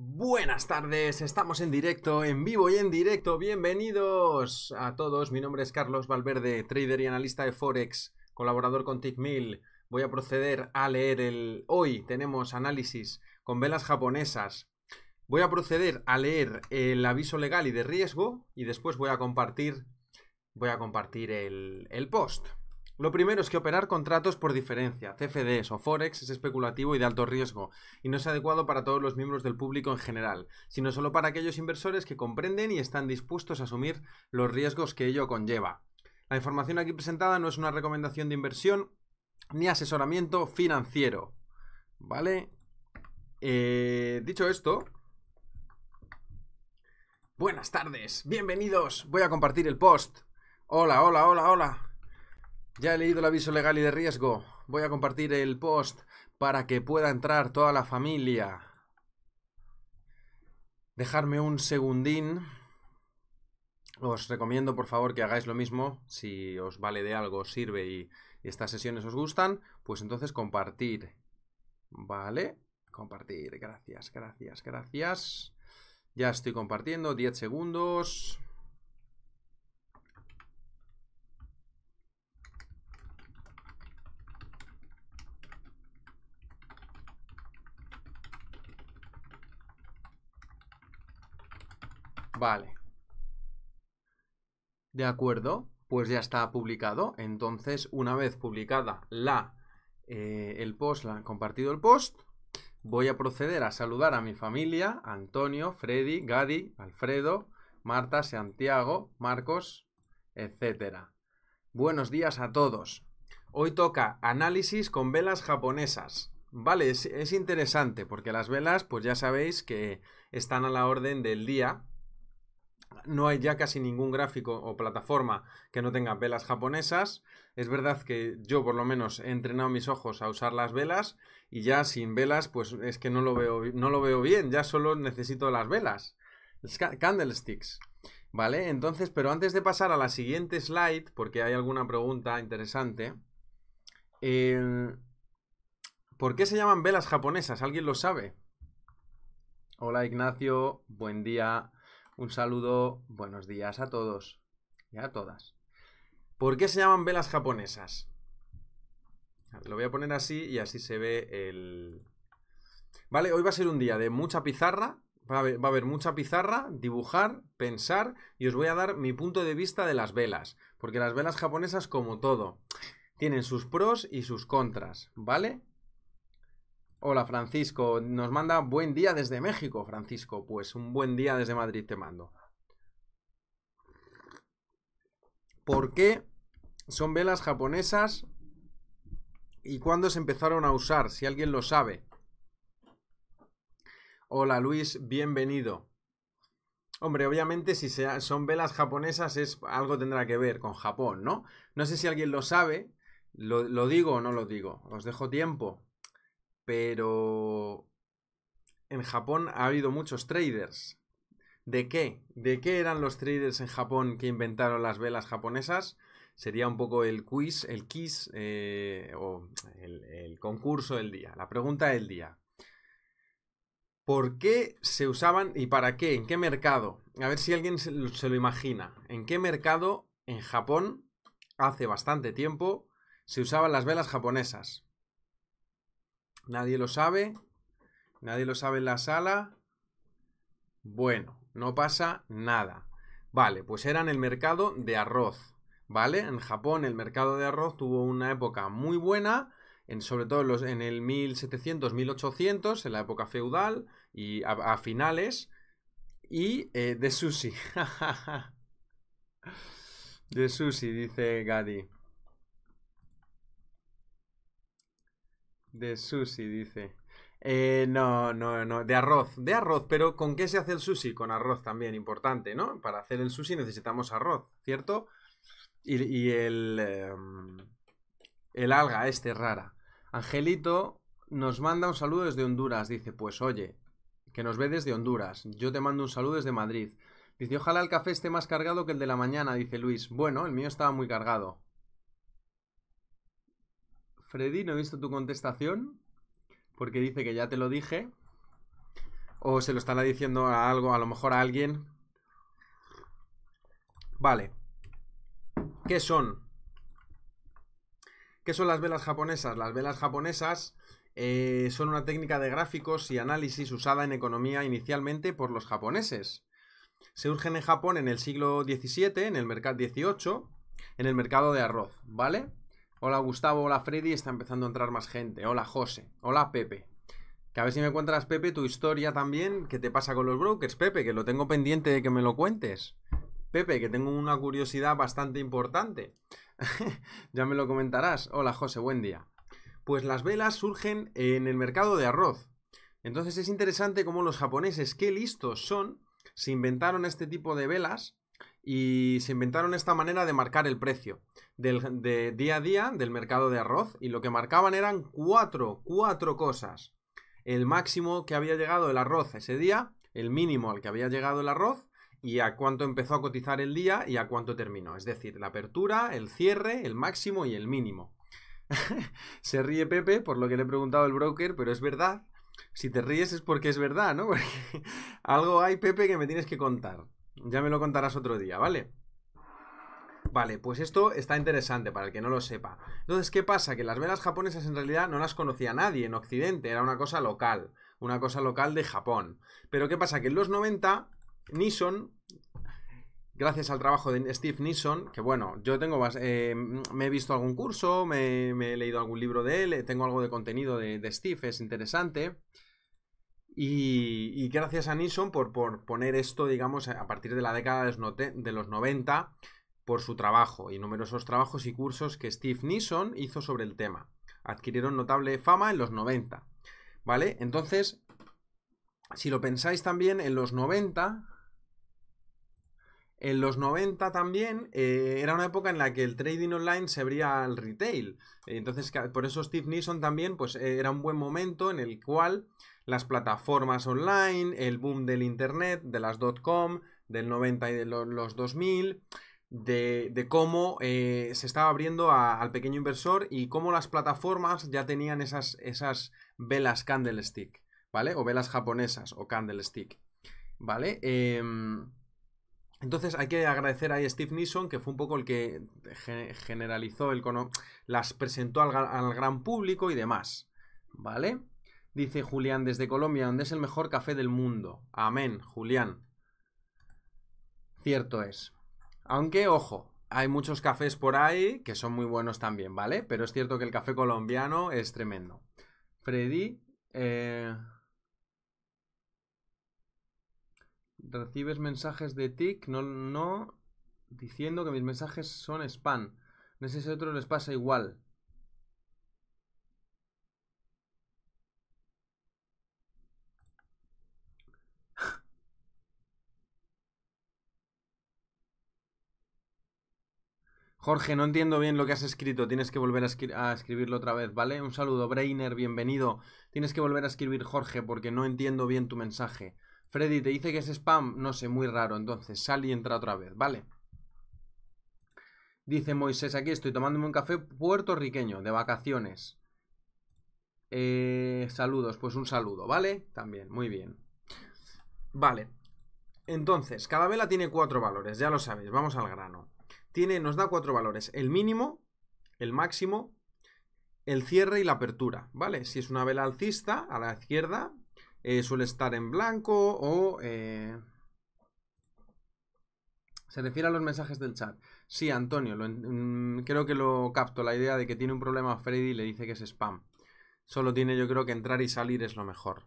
Buenas tardes, estamos en directo, en vivo y en directo. Bienvenidos a todos. Mi nombre es Carlos Valverde, trader y analista de Forex, colaborador con TICMIL. Voy a proceder a leer el. Hoy tenemos análisis con velas japonesas. Voy a proceder a leer el aviso legal y de riesgo y después voy a compartir. Voy a compartir el, el post. Lo primero es que operar contratos por diferencia, CFDs o Forex, es especulativo y de alto riesgo, y no es adecuado para todos los miembros del público en general, sino solo para aquellos inversores que comprenden y están dispuestos a asumir los riesgos que ello conlleva. La información aquí presentada no es una recomendación de inversión ni asesoramiento financiero. ¿Vale? Eh, dicho esto, buenas tardes, bienvenidos, voy a compartir el post. Hola, hola, hola, hola. Ya he leído el aviso legal y de riesgo. Voy a compartir el post para que pueda entrar toda la familia. Dejarme un segundín. Os recomiendo por favor que hagáis lo mismo. Si os vale de algo, os sirve y, estas sesiones os gustan, pues entonces compartir. Vale, compartir. Gracias, gracias, gracias. Ya estoy compartiendo. 10 segundos. Vale. De acuerdo, pues ya está publicado. Entonces, una vez publicada la, eh, el post, compartido el post, voy a proceder a saludar a mi familia, Antonio, Freddy, Gadi, Alfredo, Marta, Santiago, Marcos, etc. Buenos días a todos. Hoy toca análisis con velas japonesas. Vale, es, es, interesante porque las velas, pues ya sabéis que están a la orden del día no hay ya casi ningún gráfico o plataforma que no tenga velas japonesas. Es verdad que yo por lo menos he entrenado mis ojos a usar las velas y ya sin velas pues es que no lo veo, no lo veo bien, ya solo necesito las velas, candlesticks. ¿Vale? Entonces, pero antes de pasar a la siguiente slide, porque hay alguna pregunta interesante, em, ¿por qué se llaman velas japonesas? ¿Alguien lo sabe? Hola Ignacio, buen día. Un saludo, buenos días a todos y a todas. ¿Por qué se llaman velas japonesas? Lo voy a poner así y así se ve el... Vale, hoy va a ser un día de mucha pizarra, va a, haber, mucha pizarra, dibujar, pensar y os voy a dar mi punto de vista de las velas, porque las velas japonesas como todo, tienen sus pros y sus contras, ¿vale? Hola Francisco, nos manda buen día desde México, Francisco. Pues un buen día desde Madrid te mando. ¿Por qué son velas japonesas y cuándo se empezaron a usar? Si alguien lo sabe. Hola Luis, bienvenido. Hombre, obviamente si son velas japonesas es algo tendrá que ver con Japón, ¿no? No sé si alguien lo sabe, lo, lo digo o no lo digo. Os dejo tiempo. Pero en Japón ha habido muchos traders. ¿De qué? ¿De qué eran los traders en Japón que inventaron las velas japonesas? Sería un poco el quiz, el quiz eh, o el concurso del día, la pregunta del día. ¿Por qué se usaban y para qué? ¿En qué mercado? A ver si alguien se lo imagina. ¿En qué mercado en Japón hace bastante tiempo se usaban las velas japonesas? Nadie lo sabe. Nadie lo sabe en la sala. Bueno, no pasa nada. Vale, pues era en el mercado de arroz. ¿Vale? En Japón el mercado de arroz tuvo una época muy buena. sobre todo en, el 1700, 1800, en la época feudal y a, finales, y eh, de sushi. de sushi, dice Gadi. De sushi, dice. Eh, no, no, no, de arroz, de arroz, pero ¿con qué se hace el sushi? Con arroz también, importante, ¿no? Para hacer el sushi necesitamos arroz, ¿cierto? Y, el, em, el alga, este rara. Angelito nos manda un saludo desde Honduras, dice, pues oye, que nos ve desde Honduras, yo te mando un saludo desde Madrid. Dice, ojalá el café esté más cargado que el de la mañana, dice Luis. Bueno, el mío estaba muy cargado. Freddy, no he visto tu contestación porque dice que ya te lo dije. O se lo estará diciendo a algo, a lo mejor a alguien. Vale. ¿Qué son? ¿Qué son las velas japonesas? Las velas japonesas eh, son una técnica de gráficos y análisis usada en economía inicialmente por los japoneses. Se urgen en Japón en el siglo XVII, en el mercado XVIII, en el mercado de arroz, ¿vale? Hola Gustavo, hola Freddy, está empezando a entrar más gente. Hola José, hola Pepe. Que a ver si me cuentas, Pepe, tu historia también, qué te pasa con los brokers, Pepe, que lo tengo pendiente de que me lo cuentes. Pepe, que tengo una curiosidad bastante importante. ya me lo comentarás. Hola José, buen día. Pues las velas surgen en el mercado de arroz. Entonces es interesante cómo los japoneses, qué listos son, se inventaron este tipo de velas y se inventaron esta manera de marcar el precio del, de día a día del mercado de arroz y lo que marcaban eran cuatro, cuatro cosas. El máximo que había llegado el arroz ese día, el mínimo al que había llegado el arroz y a cuánto empezó a cotizar el día y a cuánto terminó. Es decir, la apertura, el cierre, el máximo y el mínimo. se ríe Pepe por lo que le he preguntado el broker, pero es verdad. Si te ríes es porque es verdad, ¿no? Porque algo hay, Pepe, que me tienes que contar. Ya me lo contarás otro día, ¿vale? Vale, pues esto está interesante para el que no lo sepa. Entonces, ¿qué pasa? Que las velas japonesas en realidad no las conocía nadie en Occidente, era una cosa local, una cosa local de Japón. Pero ¿qué pasa? Que en los 90, Nissan, gracias al trabajo de Steve Nissan, que bueno, yo tengo, más... Eh, me he visto algún curso, me, he leído algún libro de él, eh, tengo algo de contenido de, de Steve, es interesante. Y, gracias a Nissan por, por, poner esto, digamos, a partir de la década de los 90 por su trabajo y numerosos trabajos y cursos que Steve Nison hizo sobre el tema. Adquirieron notable fama en los 90. ¿Vale? Entonces, si lo pensáis también, en los 90... En los 90 también eh, era una época en la que el trading online se abría al retail. Entonces, por eso Steve Nison también, pues eh, era un buen momento en el cual las plataformas online, el boom del Internet, de las .com, del 90 y de los 2000, de, cómo eh, se estaba abriendo al pequeño inversor y cómo las plataformas ya tenían esas, esas velas candlestick, ¿vale? O velas japonesas o candlestick, ¿vale? Em, entonces hay que agradecer a Steve Nisson, que fue un poco el que generalizó el cono las presentó al, gran público y demás. ¿Vale? Dice Julián desde Colombia, donde es el mejor café del mundo. Amén, Julián. Cierto es. Aunque, ojo, hay muchos cafés por ahí que son muy buenos también, ¿vale? Pero es cierto que el café colombiano es tremendo. Freddy, eh, ¿recibes mensajes de TIC? No, no, diciendo que mis mensajes son spam. No sé si a otros les pasa igual. Jorge, no entiendo bien lo que has escrito. Tienes que volver a, escribirlo otra vez, ¿vale? Un saludo, Brainer, bienvenido. Tienes que volver a escribir, Jorge, porque no entiendo bien tu mensaje. Freddy, te dice que es spam. No sé, muy raro. Entonces, sal y entra otra vez, ¿vale? Dice Moisés, aquí estoy tomándome un café puertorriqueño, de vacaciones. Eh, saludos, pues un saludo, ¿vale? También, muy bien. Vale. Entonces, cada vela tiene cuatro valores, ya lo sabéis, vamos al grano nos da cuatro valores, el mínimo, el máximo, el cierre y la apertura, ¿vale? Si es una vela alcista, a la izquierda, eh, suele estar en blanco o... Eh, se refiere a los mensajes del chat. Sí, Antonio, mm, creo que lo capto, la idea de que tiene un problema Freddy y le dice que es spam. Solo tiene yo creo que entrar y salir es lo mejor.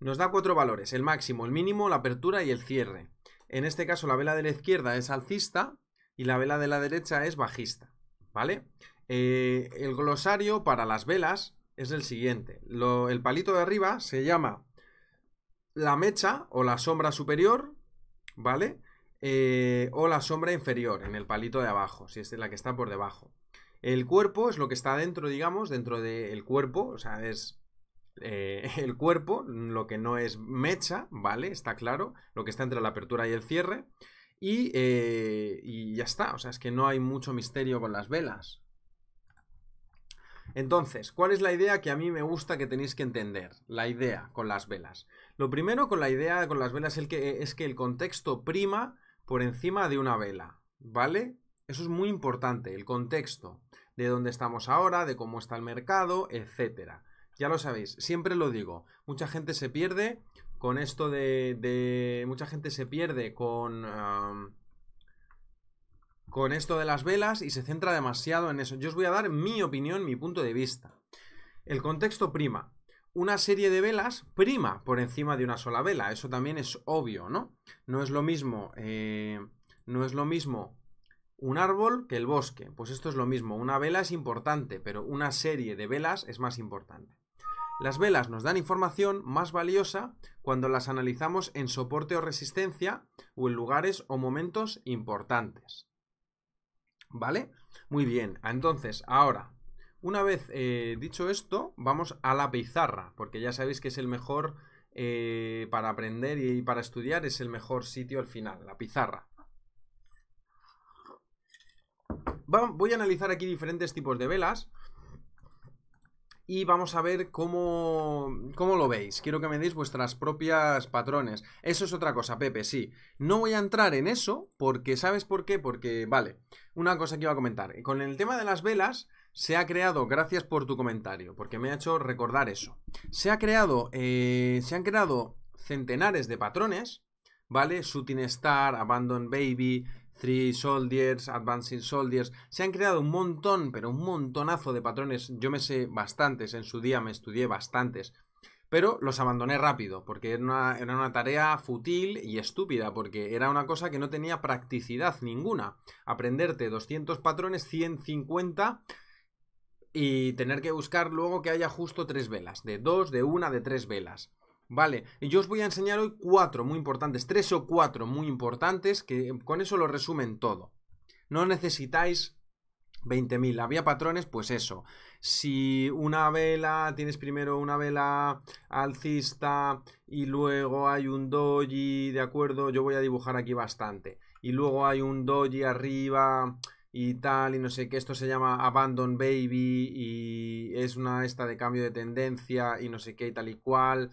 Nos da cuatro valores, el máximo, el mínimo, la apertura y el cierre. En este caso la vela de la izquierda es alcista, y la vela de la derecha es bajista, ¿vale? Eh, el glosario para las velas es el siguiente. el palito de arriba se llama la mecha o la sombra superior, ¿vale? Eh, o la sombra inferior en el palito de abajo, si es la que está por debajo. El cuerpo es lo que está dentro, digamos, dentro del cuerpo, o sea, es eh, el cuerpo, lo que no es mecha, ¿vale? Está claro, lo que está entre la apertura y el cierre. Eh, y, ya está, o sea, es que no hay mucho misterio con las velas. Entonces, ¿cuál es la idea que a mí me gusta que tenéis que entender? La idea con las velas. Lo primero con la idea con las velas es que, es que el contexto prima por encima de una vela, ¿vale? Eso es muy importante, el contexto, de dónde estamos ahora, de cómo está el mercado, etcétera. Ya lo sabéis, siempre lo digo, mucha gente se pierde con esto de, mucha gente se pierde con... con esto de las velas y se centra demasiado en eso. Yo os voy a dar mi opinión, mi punto de vista. El contexto prima. Una serie de velas prima por encima de una sola vela. Eso también es obvio, ¿no? No es lo mismo. Eh, no es lo mismo un árbol que el bosque. Pues esto es lo mismo. Una vela es importante, pero una serie de velas es más importante. Las velas nos dan información más valiosa cuando las analizamos en soporte o resistencia o en lugares o momentos importantes. ¿Vale? Muy bien, entonces ahora, una vez eh, dicho esto, vamos a la pizarra, porque ya sabéis que es el mejor eh, para aprender y para estudiar, es el mejor sitio al final, la pizarra. voy a analizar aquí diferentes tipos de velas y vamos a ver cómo, cómo lo veis. Quiero que me deis vuestras propias patrones. Eso es otra cosa, Pepe, sí. No voy a entrar en eso porque, ¿sabes por qué? Porque, vale, una cosa que iba a comentar. Con el tema de las velas, se ha creado, gracias por tu comentario, porque me ha hecho recordar eso. Se ha creado, eh, se han creado centenares de patrones, ¿vale? Shooting Star, Abandon Baby, Three Soldiers, Advancing Soldiers. Se han creado un montón, pero un montonazo de patrones. Yo me sé bastantes, en su día me estudié bastantes. Pero los abandoné rápido, porque era una, era una tarea fútil y estúpida, porque era una cosa que no tenía practicidad ninguna. Aprenderte 200 patrones, 150 y tener que buscar luego que haya justo tres velas, de dos, de una, de tres velas. Vale, yo os voy a enseñar hoy cuatro muy importantes, tres o cuatro muy importantes, que con eso lo resumen todo. No necesitáis 20.000. Había patrones, pues eso. Si una vela, tienes primero una vela alcista y luego hay un doji, de acuerdo, yo voy a dibujar aquí bastante. Y luego hay un doji arriba y tal, y no sé qué, esto se llama Abandon Baby y es una esta de cambio de tendencia y no sé qué y tal y cual.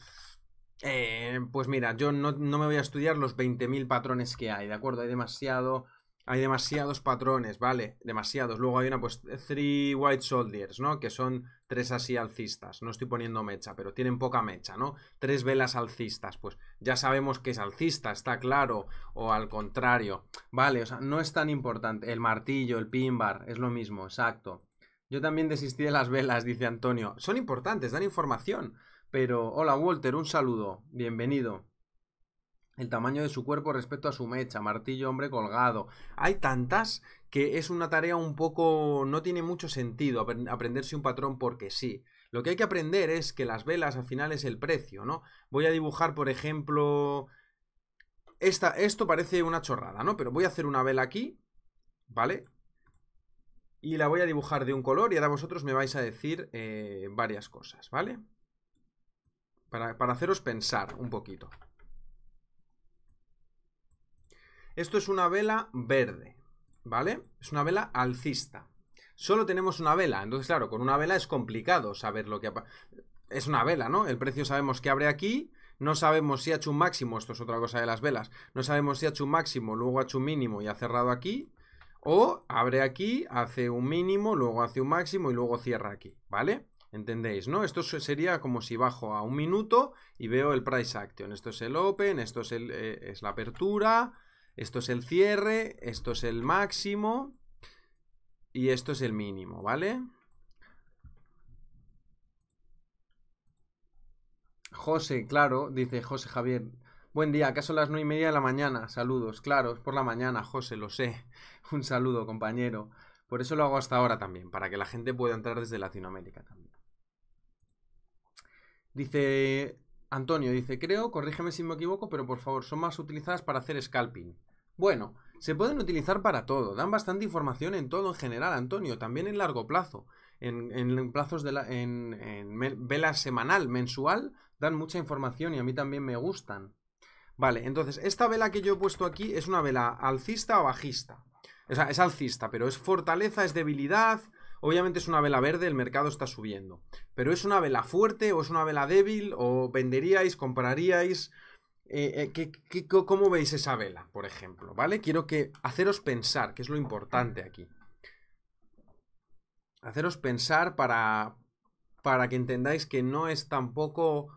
Eh, pues mira, yo no, me voy a estudiar los 20.000 patrones que hay, ¿de acuerdo? Hay demasiado... Hay demasiados patrones, ¿vale? Demasiados. Luego hay una, pues, Three White Soldiers, ¿no? Que son tres así alcistas. No estoy poniendo mecha, pero tienen poca mecha, ¿no? Tres velas alcistas. Pues ya sabemos que es alcista, está claro. O al contrario. Vale, o sea, no es tan importante. El martillo, el pin bar, es lo mismo, exacto. Yo también desistí de las velas, dice Antonio. Son importantes, dan información. Pero, hola Walter, un saludo, bienvenido. El tamaño de su cuerpo respecto a su mecha, martillo hombre colgado. Hay tantas que es una tarea un poco... no tiene mucho sentido aprenderse un patrón porque sí. Lo que hay que aprender es que las velas al final es el precio, ¿no? Voy a dibujar, por ejemplo... Esta, esto parece una chorrada, ¿no? Pero voy a hacer una vela aquí, ¿vale? Y la voy a dibujar de un color y ahora vosotros me vais a decir eh, varias cosas, ¿vale? Para, haceros pensar un poquito. Esto es una vela verde, ¿vale? Es una vela alcista. Solo tenemos una vela, entonces claro, con una vela es complicado saber lo que... Es una vela, ¿no? El precio sabemos que abre aquí, no sabemos si ha hecho un máximo, esto es otra cosa de las velas, no sabemos si ha hecho un máximo, luego ha hecho un mínimo y ha cerrado aquí, o abre aquí, hace un mínimo, luego hace un máximo y luego cierra aquí, ¿vale? ¿Entendéis? ¿No? Esto sería como si bajo a un minuto y veo el price action. Esto es el open, esto es, eh, es la apertura, esto es el cierre, esto es el máximo y esto es el mínimo, ¿vale? José, claro, dice José Javier. Buen día, acaso las 9 y media de la mañana. Saludos, claro, es por la mañana, José, lo sé. Un saludo, compañero. Por eso lo hago hasta ahora también, para que la gente pueda entrar desde Latinoamérica también. Dice Antonio, dice, creo, corrígeme si me equivoco, pero por favor, son más utilizadas para hacer scalping. Bueno, se pueden utilizar para todo, dan bastante información en todo en general, Antonio, también en largo plazo, en, plazos de en, en vela semanal, mensual, dan mucha información y a mí también me gustan. Vale, entonces, esta vela que yo he puesto aquí es una vela alcista o bajista. O sea, es alcista, pero es fortaleza, es debilidad, Obviamente es una vela verde, el mercado está subiendo. Pero ¿es una vela fuerte o es una vela débil? ¿O venderíais, compraríais? Eh, eh, qué, cómo veis esa vela, por ejemplo? ¿Vale? Quiero que haceros pensar, que es lo importante aquí. Haceros pensar para, para que entendáis que no es tampoco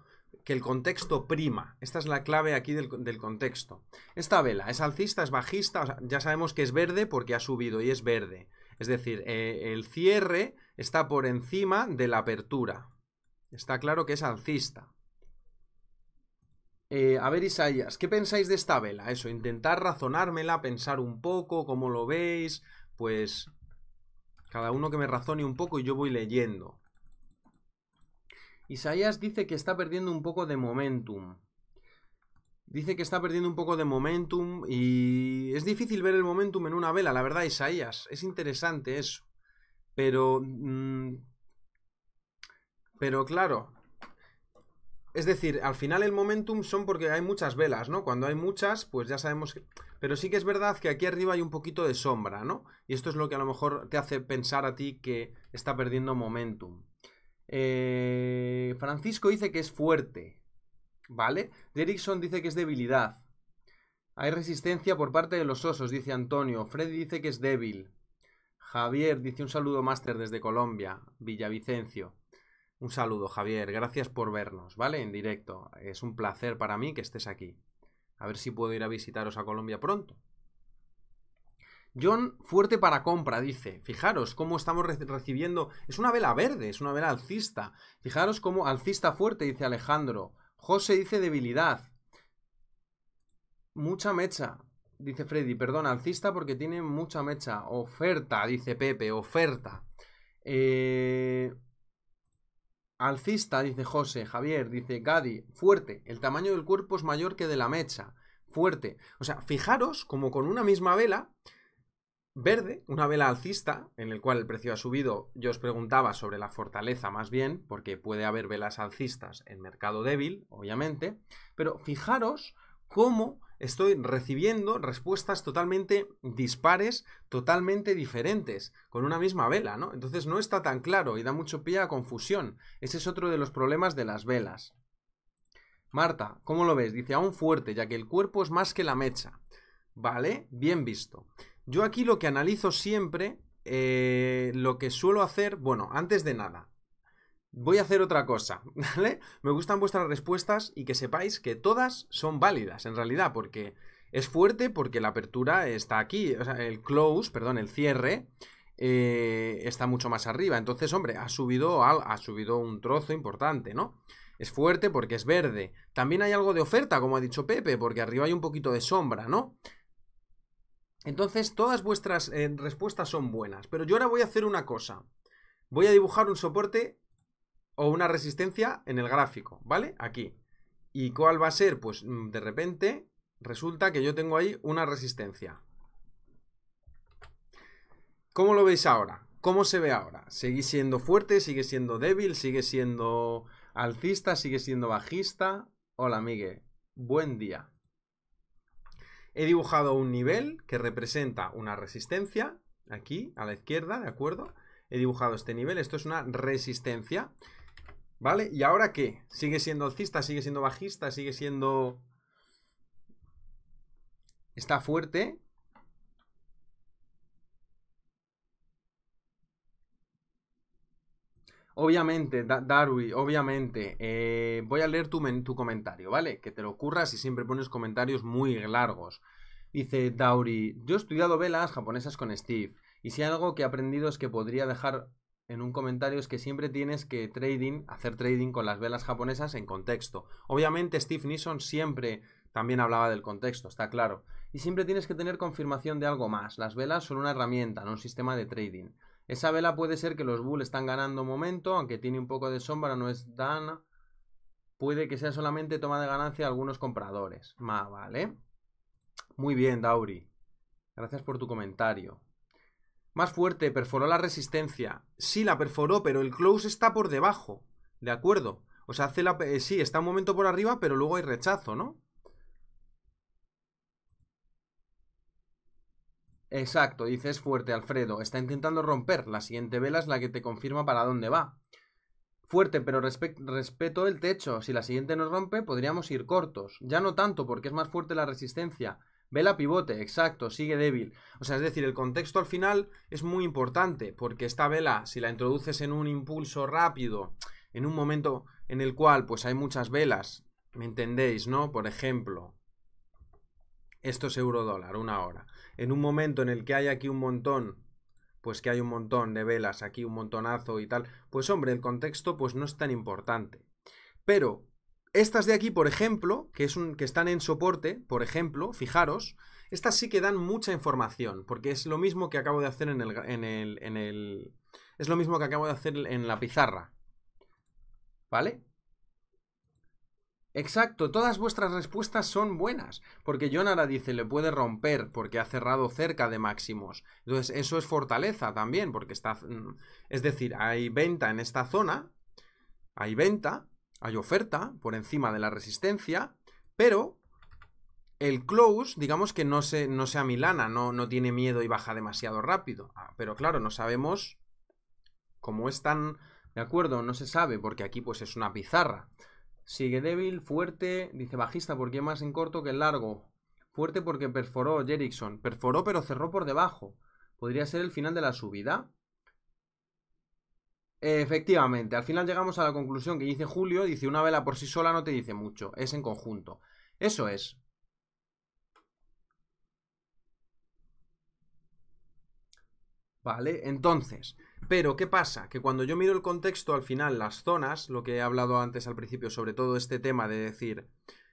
que el contexto prima. Esta es la clave aquí del, contexto. Esta vela es alcista, es bajista, ya sabemos que es verde porque ha subido y es verde. Es decir, eh, el cierre está por encima de la apertura. Está claro que es alcista. Eh, a ver, Isaías, ¿qué pensáis de esta vela? Eso, intentar razonármela, pensar un poco, cómo lo veis, pues cada uno que me razone un poco y yo voy leyendo. Isaías dice que está perdiendo un poco de momentum. Dice que está perdiendo un poco de momentum y es difícil ver el momentum en una vela, la verdad, Isaías. Es interesante eso. Pero... Mm, pero claro. Es decir, al final el momentum son porque hay muchas velas, ¿no? Cuando hay muchas, pues ya sabemos que... Pero sí que es verdad que aquí arriba hay un poquito de sombra, ¿no? Y esto es lo que a lo mejor te hace pensar a ti que está perdiendo momentum. Eh, Francisco dice que es fuerte. ¿Vale? Derrickson dice que es debilidad. Hay resistencia por parte de los osos, dice Antonio. Freddy dice que es débil. Javier dice un saludo máster desde Colombia, Villavicencio. Un saludo, Javier. Gracias por vernos, ¿vale? En directo. Es un placer para mí que estés aquí. A ver si puedo ir a visitaros a Colombia pronto. John, fuerte para compra, dice. Fijaros cómo estamos recibiendo. Es una vela verde, es una vela alcista. Fijaros cómo alcista fuerte, dice Alejandro. José dice debilidad. Mucha mecha, dice Freddy. Perdón, alcista porque tiene mucha mecha. Oferta, dice Pepe, oferta. Eh, alcista, dice José, Javier, dice Gadi, fuerte. El tamaño del cuerpo es mayor que de la mecha. Fuerte. O sea, fijaros como con una misma vela verde, una vela alcista, en el cual el precio ha subido. Yo os preguntaba sobre la fortaleza más bien, porque puede haber velas alcistas en mercado débil, obviamente, pero fijaros cómo estoy recibiendo respuestas totalmente dispares, totalmente diferentes, con una misma vela, ¿no? Entonces no está tan claro y da mucho pie a confusión. Ese es otro de los problemas de las velas. Marta, ¿cómo lo ves? Dice, aún fuerte, ya que el cuerpo es más que la mecha. Vale, bien visto. Yo aquí lo que analizo siempre, eh, lo que suelo hacer, bueno, antes de nada, voy a hacer otra cosa, ¿vale? Me gustan vuestras respuestas y que sepáis que todas son válidas, en realidad, porque es fuerte, porque la apertura está aquí, o sea, el close, perdón, el cierre. Eh, está mucho más arriba. Entonces, hombre, ha subido, ha subido un trozo importante, ¿no? Es fuerte porque es verde. También hay algo de oferta, como ha dicho Pepe, porque arriba hay un poquito de sombra, ¿no? Entonces, todas vuestras eh, respuestas son buenas. Pero yo ahora voy a hacer una cosa. Voy a dibujar un soporte o una resistencia en el gráfico, ¿vale? Aquí. ¿Y cuál va a ser? Pues mm, de repente resulta que yo tengo ahí una resistencia. ¿Cómo lo veis ahora? ¿Cómo se ve ahora? ¿Seguís siendo fuerte? ¿Sigue siendo débil? ¿Sigue siendo alcista? ¿Sigue siendo bajista? Hola, Miguel. Buen día. He dibujado un nivel que representa una resistencia, aquí a la izquierda, ¿de acuerdo? He dibujado este nivel, esto es una resistencia, ¿vale? ¿Y ahora qué? ¿Sigue siendo alcista, sigue siendo bajista, sigue siendo... Está fuerte, Obviamente, Darwin. obviamente. Eh, voy a leer tu, comentario, ¿vale? Que te lo ocurra. y siempre pones comentarios muy largos. Dice Dauri, yo he estudiado velas japonesas con Steve. Y si algo que he aprendido es que podría dejar en un comentario es que siempre tienes que trading, hacer trading con las velas japonesas en contexto. Obviamente Steve Nison siempre también hablaba del contexto, está claro. Y siempre tienes que tener confirmación de algo más. Las velas son una herramienta, no un sistema de trading. Esa vela puede ser que los Bulls están ganando momento, aunque tiene un poco de sombra, no es tan... Puede que sea solamente toma de ganancia algunos compradores. Ma, vale. Muy bien, Dauri. Gracias por tu comentario. Más fuerte, perforó la resistencia. Sí, la perforó, pero el close está por debajo. De acuerdo. O sea, hace la... sí, está un momento por arriba, pero luego hay rechazo, ¿no? Exacto, dices fuerte, Alfredo. Está intentando romper. La siguiente vela es la que te confirma para dónde va. Fuerte, pero respeto el techo. Si la siguiente nos rompe, podríamos ir cortos. Ya no tanto, porque es más fuerte la resistencia. Vela pivote, exacto, sigue débil. O sea, es decir, el contexto al final es muy importante, porque esta vela, si la introduces en un impulso rápido, en un momento en el cual pues hay muchas velas, ¿me entendéis, no? Por ejemplo, esto es euro dólar, una hora. En un momento en el que hay aquí un montón, pues que hay un montón de velas, aquí un montonazo y tal, pues hombre, el contexto pues no es tan importante. Pero estas de aquí, por ejemplo, que, es un, que están en soporte, por ejemplo, fijaros, estas sí que dan mucha información, porque es lo mismo que acabo de hacer en en el, en el es lo mismo que acabo de hacer en la pizarra. ¿Vale? Exacto, todas vuestras respuestas son buenas, porque Jonara dice le puede romper porque ha cerrado cerca de máximos. Entonces, eso es fortaleza también, porque está mm, es decir, hay venta en esta zona, hay venta, hay oferta por encima de la resistencia, pero el close, digamos que no se, no se Milana, no, tiene miedo y baja demasiado rápido. Ah, pero claro, no sabemos cómo están. ¿De acuerdo? No se sabe, porque aquí pues es una pizarra. Sigue débil, fuerte, dice bajista porque es más en corto que en largo. Fuerte porque perforó Jerickson. Perforó pero cerró por debajo. Podría ser el final de la subida. Efectivamente, al final llegamos a la conclusión que dice Julio, dice una vela por sí sola no te dice mucho, es en conjunto. Eso es. Vale, entonces, pero, ¿qué pasa? Que cuando yo miro el contexto, al final, las zonas, lo que he hablado antes al principio sobre todo este tema de decir,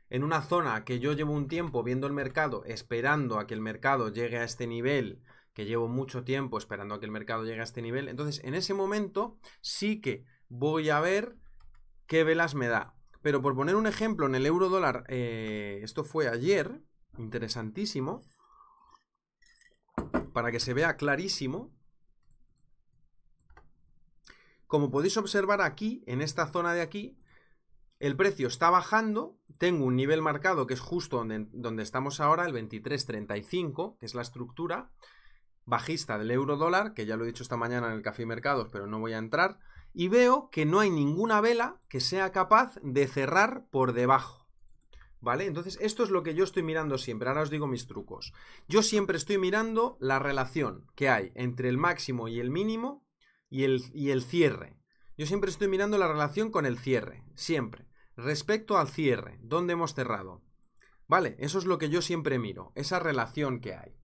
en una zona que yo llevo un tiempo viendo el mercado, esperando a que el mercado llegue a este nivel, que llevo mucho tiempo esperando a que el mercado llegue a este nivel, entonces en ese momento sí que voy a ver qué velas me da. Pero por poner un ejemplo, en el euro dólar, eh, esto fue ayer, interesantísimo, para que se vea clarísimo, como podéis observar aquí, en esta zona de aquí, el precio está bajando, tengo un nivel marcado que es justo donde, donde estamos ahora, el 23.35, que es la estructura bajista del euro dólar, que ya lo he dicho esta mañana en el Café Mercados, pero no voy a entrar, y veo que no hay ninguna vela que sea capaz de cerrar por debajo. ¿Vale? Entonces, esto es lo que yo estoy mirando siempre. Ahora os digo mis trucos. Yo siempre estoy mirando la relación que hay entre el máximo y el mínimo y el, cierre. Yo siempre estoy mirando la relación con el cierre, siempre. Respecto al cierre, ¿dónde hemos cerrado? Vale, eso es lo que yo siempre miro, esa relación que hay.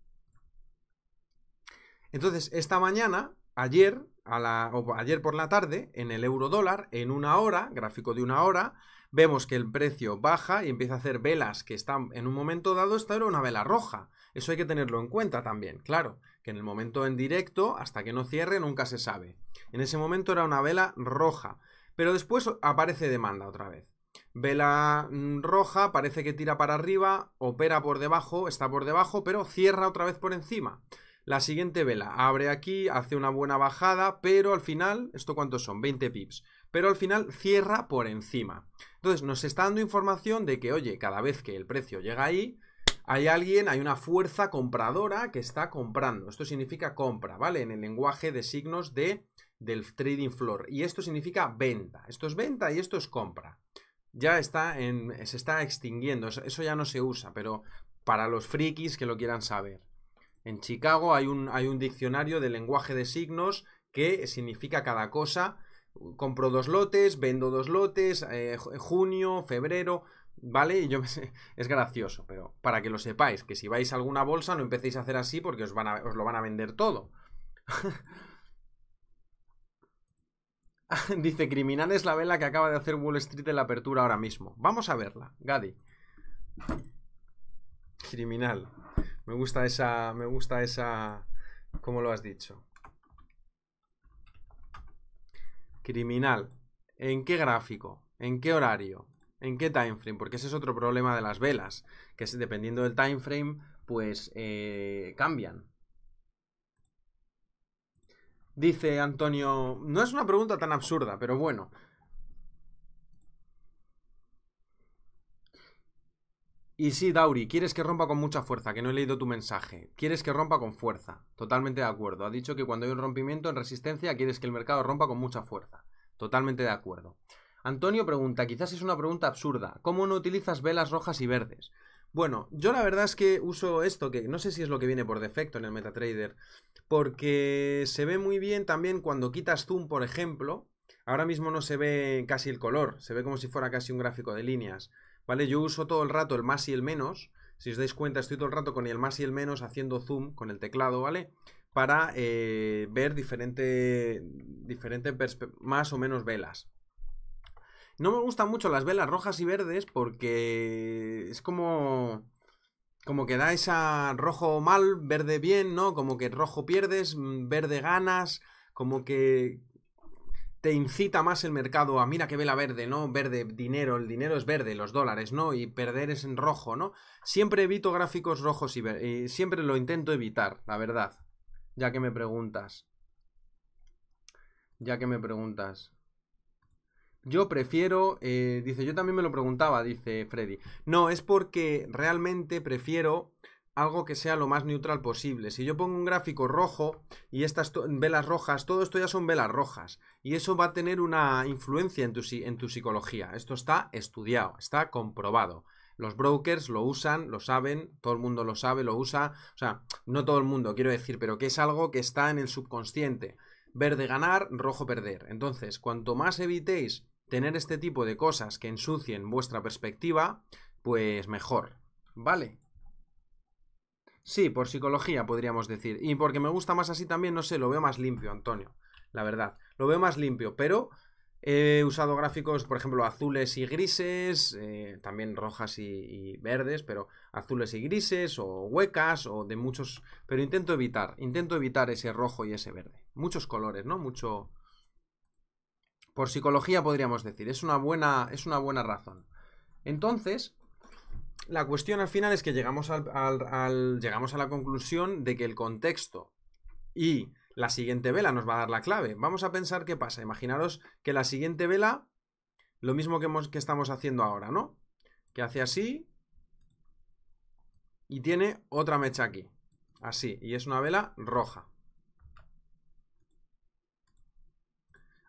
Entonces, esta mañana, ayer, o ayer por la tarde, en el euro dólar, en una hora, gráfico de una hora, vemos que el precio baja y empieza a hacer velas que están en un momento dado, esta era una vela roja. Eso hay que tenerlo en cuenta también, claro que en el momento en directo, hasta que no cierre, nunca se sabe. En ese momento era una vela roja, pero después aparece demanda otra vez. Vela mm, roja, parece que tira para arriba, opera por debajo, está por debajo, pero cierra otra vez por encima. La siguiente vela abre aquí, hace una buena bajada, pero al final, ¿esto cuántos son? 20 pips. Pero al final cierra por encima. Entonces nos está dando información de que, oye, cada vez que el precio llega ahí, hay alguien, hay una fuerza compradora que está comprando. Esto significa compra, ¿vale? En el lenguaje de signos de, del trading floor. Y esto significa venta. Esto es venta y esto es compra. Ya está se está extinguiendo. Eso ya no se usa, pero para los frikis que lo quieran saber. En Chicago hay un, hay un diccionario de lenguaje de signos que significa cada cosa compro dos lotes, vendo dos lotes, eh, junio, febrero, ¿Vale? Y yo es gracioso, pero para que lo sepáis, que si vais a alguna bolsa no empecéis a hacer así porque os, van a, lo van a vender todo. Dice, criminal es la vela que acaba de hacer Wall Street en la apertura ahora mismo. Vamos a verla, Gadi. Criminal. Me gusta esa, me gusta esa, ¿cómo lo has dicho? Criminal. ¿En qué gráfico? ¿En qué horario? ¿En qué time frame? Porque ese es otro problema de las velas, que dependiendo del time frame, pues eh, cambian. Dice Antonio, no es una pregunta tan absurda, pero bueno. Y sí, Dauri, quieres que rompa con mucha fuerza, que no he leído tu mensaje. Quieres que rompa con fuerza. Totalmente de acuerdo. Ha dicho que cuando hay un rompimiento en resistencia, quieres que el mercado rompa con mucha fuerza. Totalmente de acuerdo. Antonio pregunta, quizás es una pregunta absurda, ¿cómo no utilizas velas rojas y verdes? Bueno, yo la verdad es que uso esto, que no sé si es lo que viene por defecto en el MetaTrader, porque se ve muy bien también cuando quitas zoom, por ejemplo, ahora mismo no se ve casi el color, se ve como si fuera casi un gráfico de líneas, ¿vale? Yo uso todo el rato el más y el menos, si os dais cuenta estoy todo el rato con el más y el menos haciendo zoom con el teclado, ¿vale? Para eh, ver diferente, diferente más o menos velas, no me gustan mucho las velas rojas y verdes porque es como... Como que da esa rojo mal, verde bien, ¿no? Como que rojo pierdes, mm, verde ganas, como que te incita más el mercado a mira que vela verde, ¿no? Verde, dinero, el dinero es verde, los dólares, ¿no? Y perder es en rojo, ¿no? Siempre evito gráficos rojos y siempre lo intento evitar, la verdad. Ya que me preguntas. Ya que me preguntas. Yo prefiero, eh, dice, yo también me lo preguntaba, dice Freddy. No, es porque realmente prefiero algo que sea lo más neutral posible. Si yo pongo un gráfico rojo y estas velas rojas, todo esto ya son velas rojas. Y eso va a tener una influencia en tu, en tu psicología. Esto está estudiado, está comprobado. Los brokers lo usan, lo saben, todo el mundo lo sabe, lo usa. O sea, no todo el mundo, quiero decir, pero que es algo que está en el subconsciente. Verde ganar, rojo perder. Entonces, cuanto más evitéis tener este tipo de cosas que ensucien vuestra perspectiva, pues mejor, ¿vale? Sí, por psicología podríamos decir. Y porque me gusta más así también, no sé, lo veo más limpio, Antonio. La verdad, lo veo más limpio, pero he usado gráficos, por ejemplo, azules y grises, eh, también rojas y, verdes, pero azules y grises o huecas o de muchos... Pero intento evitar, intento evitar ese rojo y ese verde. Muchos colores, ¿no? Mucho, por psicología podríamos decir, es una buena, es una buena razón. Entonces, la cuestión al final es que llegamos, al, llegamos a la conclusión de que el contexto y la siguiente vela nos va a dar la clave. Vamos a pensar qué pasa. Imaginaros que la siguiente vela, lo mismo que, que estamos haciendo ahora, ¿no? Que hace así y tiene otra mecha aquí. Así, y es una vela roja.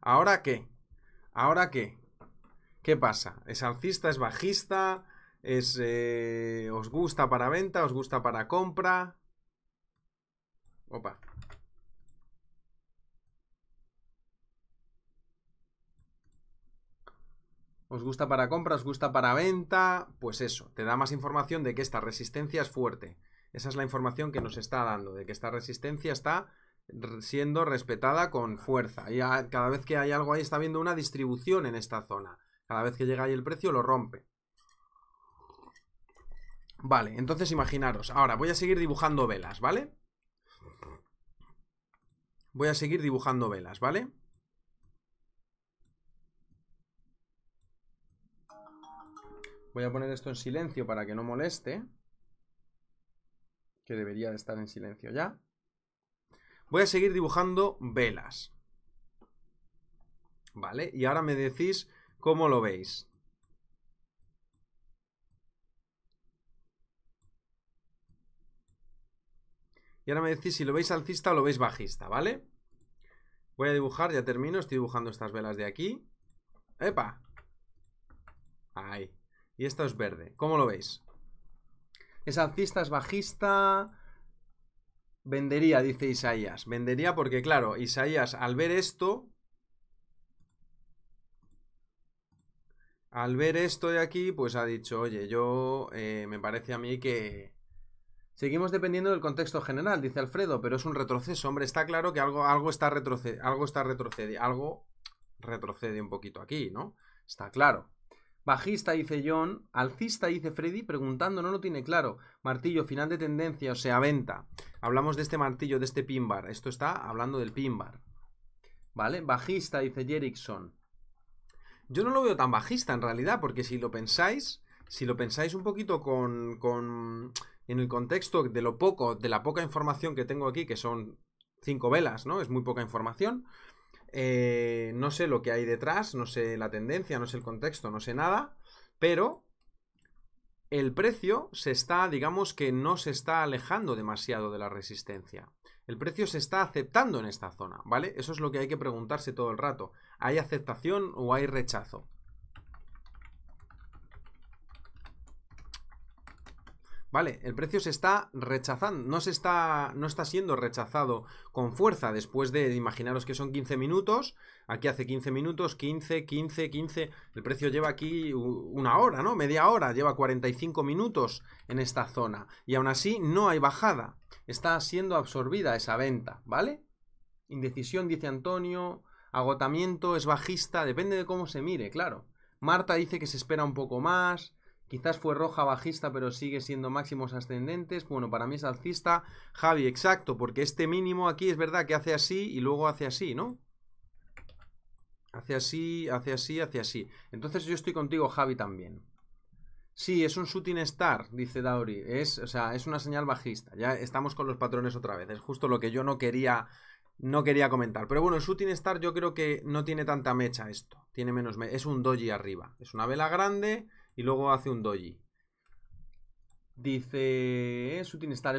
¿Ahora qué? ¿Ahora qué? ¿Qué pasa? ¿Es alcista? ¿Es bajista? ¿Es, eh, ¿Os gusta para venta? ¿Os gusta para compra? Opa. ¿Os gusta para compra? ¿Os gusta para venta? Pues eso, te da más información de que esta resistencia es fuerte. Esa es la información que nos está dando, de que esta resistencia está siendo respetada con fuerza. Y cada vez que hay algo ahí está viendo una distribución en esta zona. Cada vez que llega ahí el precio lo rompe. Vale, entonces imaginaros. Ahora voy a seguir dibujando velas, ¿vale? Voy a seguir dibujando velas, ¿vale? Voy a poner esto en silencio para que no moleste. Que debería de estar en silencio ya. Voy a seguir dibujando velas. ¿Vale? Y ahora me decís cómo lo veis. Y ahora me decís si lo veis alcista o lo veis bajista, ¿vale? Voy a dibujar, ya termino. Estoy dibujando estas velas de aquí. ¡Epa! Ahí. Y esta es verde. ¿Cómo lo veis? ¿Es alcista? ¿Es bajista? Vendería, dice Isaías. Vendería porque, claro, Isaías al ver esto... Al ver esto de aquí, pues ha dicho, oye, yo eh, me parece a mí que... Seguimos dependiendo del contexto general, dice Alfredo, pero es un retroceso. Hombre, está claro que algo, algo, está, retrocede, algo retrocede, algo retrocede un poquito aquí, ¿no? Está claro. Bajista dice John, alcista dice Freddy, preguntando, no lo tiene claro. Martillo, final de tendencia, o sea, venta. Hablamos de este martillo, de este pin Esto está hablando del pin bar. ¿Vale? Bajista dice Jerickson. Yo no lo veo tan bajista en realidad, porque si lo pensáis, si lo pensáis un poquito con, con en el contexto de lo poco, de la poca información que tengo aquí, que son cinco velas, ¿no? Es muy poca información. Eh, no sé lo que hay detrás, no sé la tendencia, no sé el contexto, no sé nada, pero el precio se está, digamos que no se está alejando demasiado de la resistencia. El precio se está aceptando en esta zona, ¿vale? Eso es lo que hay que preguntarse todo el rato. ¿Hay aceptación o hay rechazo? Vale, el precio se está rechazando, no, se está, no está siendo rechazado con fuerza después de, imaginaros que son 15 minutos, aquí hace 15 minutos, 15, 15, 15, el precio lleva aquí una hora, ¿no? Media hora, lleva 45 minutos en esta zona y aún así no hay bajada, está siendo absorbida esa venta, ¿vale? Indecisión, dice Antonio, agotamiento, es bajista, depende de cómo se mire, claro. Marta dice que se espera un poco más, Quizás fue roja bajista, pero sigue siendo máximos ascendentes. Bueno, para mí es alcista. Javi, exacto, porque este mínimo aquí es verdad que hace así y luego hace así, ¿no? Hace así, hace así, hace así. Entonces yo estoy contigo, Javi, también. Sí, es un shooting star, dice Dauri. Es, o sea, es una señal bajista. Ya estamos con los patrones otra vez. Es justo lo que yo no quería, no quería comentar. Pero bueno, el shooting star yo creo que no tiene tanta mecha esto. Tiene menos mecha. Es un doji arriba. Es una vela grande y luego hace un doji. Dice, eh, es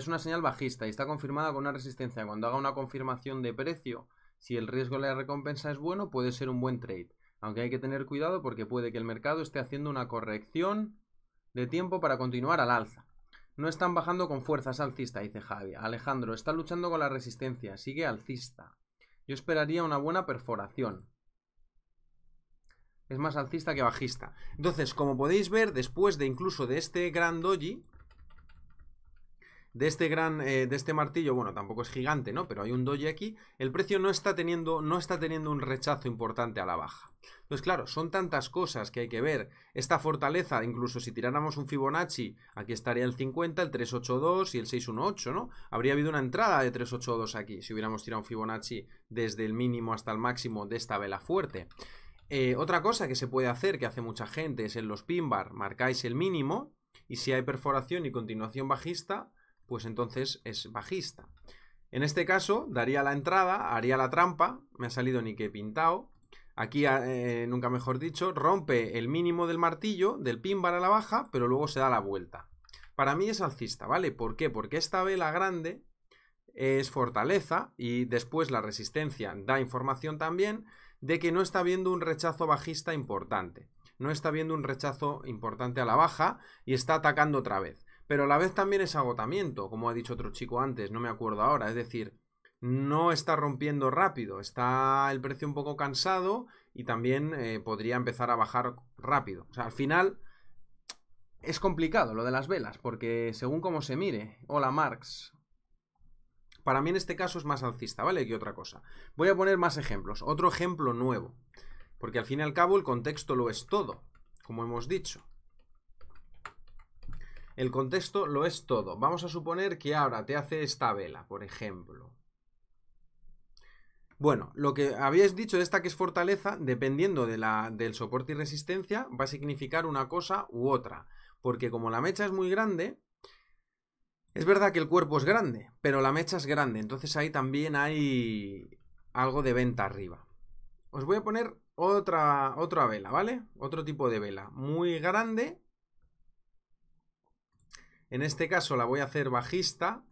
una señal bajista y está confirmada con una resistencia. Cuando haga una confirmación de precio, si el riesgo de la recompensa es bueno, puede ser un buen trade. Aunque hay que tener cuidado porque puede que el mercado esté haciendo una corrección de tiempo para continuar al alza. No están bajando con fuerzas alcista, dice Javier. Alejandro, está luchando con la resistencia, sigue alcista. Yo esperaría una buena perforación. Es más alcista que bajista. Entonces, como podéis ver, después de incluso de este gran doji, de este gran, eh, de este martillo, bueno, tampoco es gigante, ¿no? Pero hay un doji aquí, el precio no está teniendo, no está teniendo un rechazo importante a la baja. Entonces, claro, son tantas cosas que hay que ver. Esta fortaleza, incluso si tiráramos un Fibonacci, aquí estaría el 50, el 382 y el 618, ¿no? Habría habido una entrada de 382 aquí, si hubiéramos tirado un Fibonacci desde el mínimo hasta el máximo de esta vela fuerte. Eh, otra cosa que se puede hacer, que hace mucha gente, es en los pin bar marcáis el mínimo y si hay perforación y continuación bajista, pues entonces es bajista. En este caso, daría la entrada, haría la trampa, me ha salido ni que pintado. Aquí, ah, eh, nunca mejor dicho, rompe el mínimo del martillo, del pin bar a la baja, pero luego se da la vuelta. Para mí es alcista, ¿vale? ¿Por qué? Porque esta vela grande es fortaleza y después la resistencia da información también de que no está viendo un rechazo bajista importante. No está viendo un rechazo importante a la baja y está atacando otra vez. Pero a la vez también es agotamiento, como ha dicho otro chico antes, no me acuerdo ahora. Es decir, no está rompiendo rápido, está el precio un poco cansado y también eh, podría empezar a bajar rápido. O sea, al final es complicado lo de las velas, porque según cómo se mire, hola Marx, para mí en este caso es más alcista, ¿vale? Que otra cosa. Voy a poner más ejemplos, otro ejemplo nuevo, porque al fin y al cabo el contexto lo es todo, como hemos dicho. El contexto lo es todo. Vamos a suponer que ahora te hace esta vela, por ejemplo. Bueno, lo que habíais dicho de esta que es fortaleza, dependiendo de la, del soporte y resistencia, va a significar una cosa u otra. Porque como la mecha es muy grande, es verdad que el cuerpo es grande, pero la mecha es grande, entonces ahí también hay algo de venta arriba. Os voy a poner otra, otra vela, ¿vale? Otro tipo de vela, muy grande. En este caso la voy a hacer bajista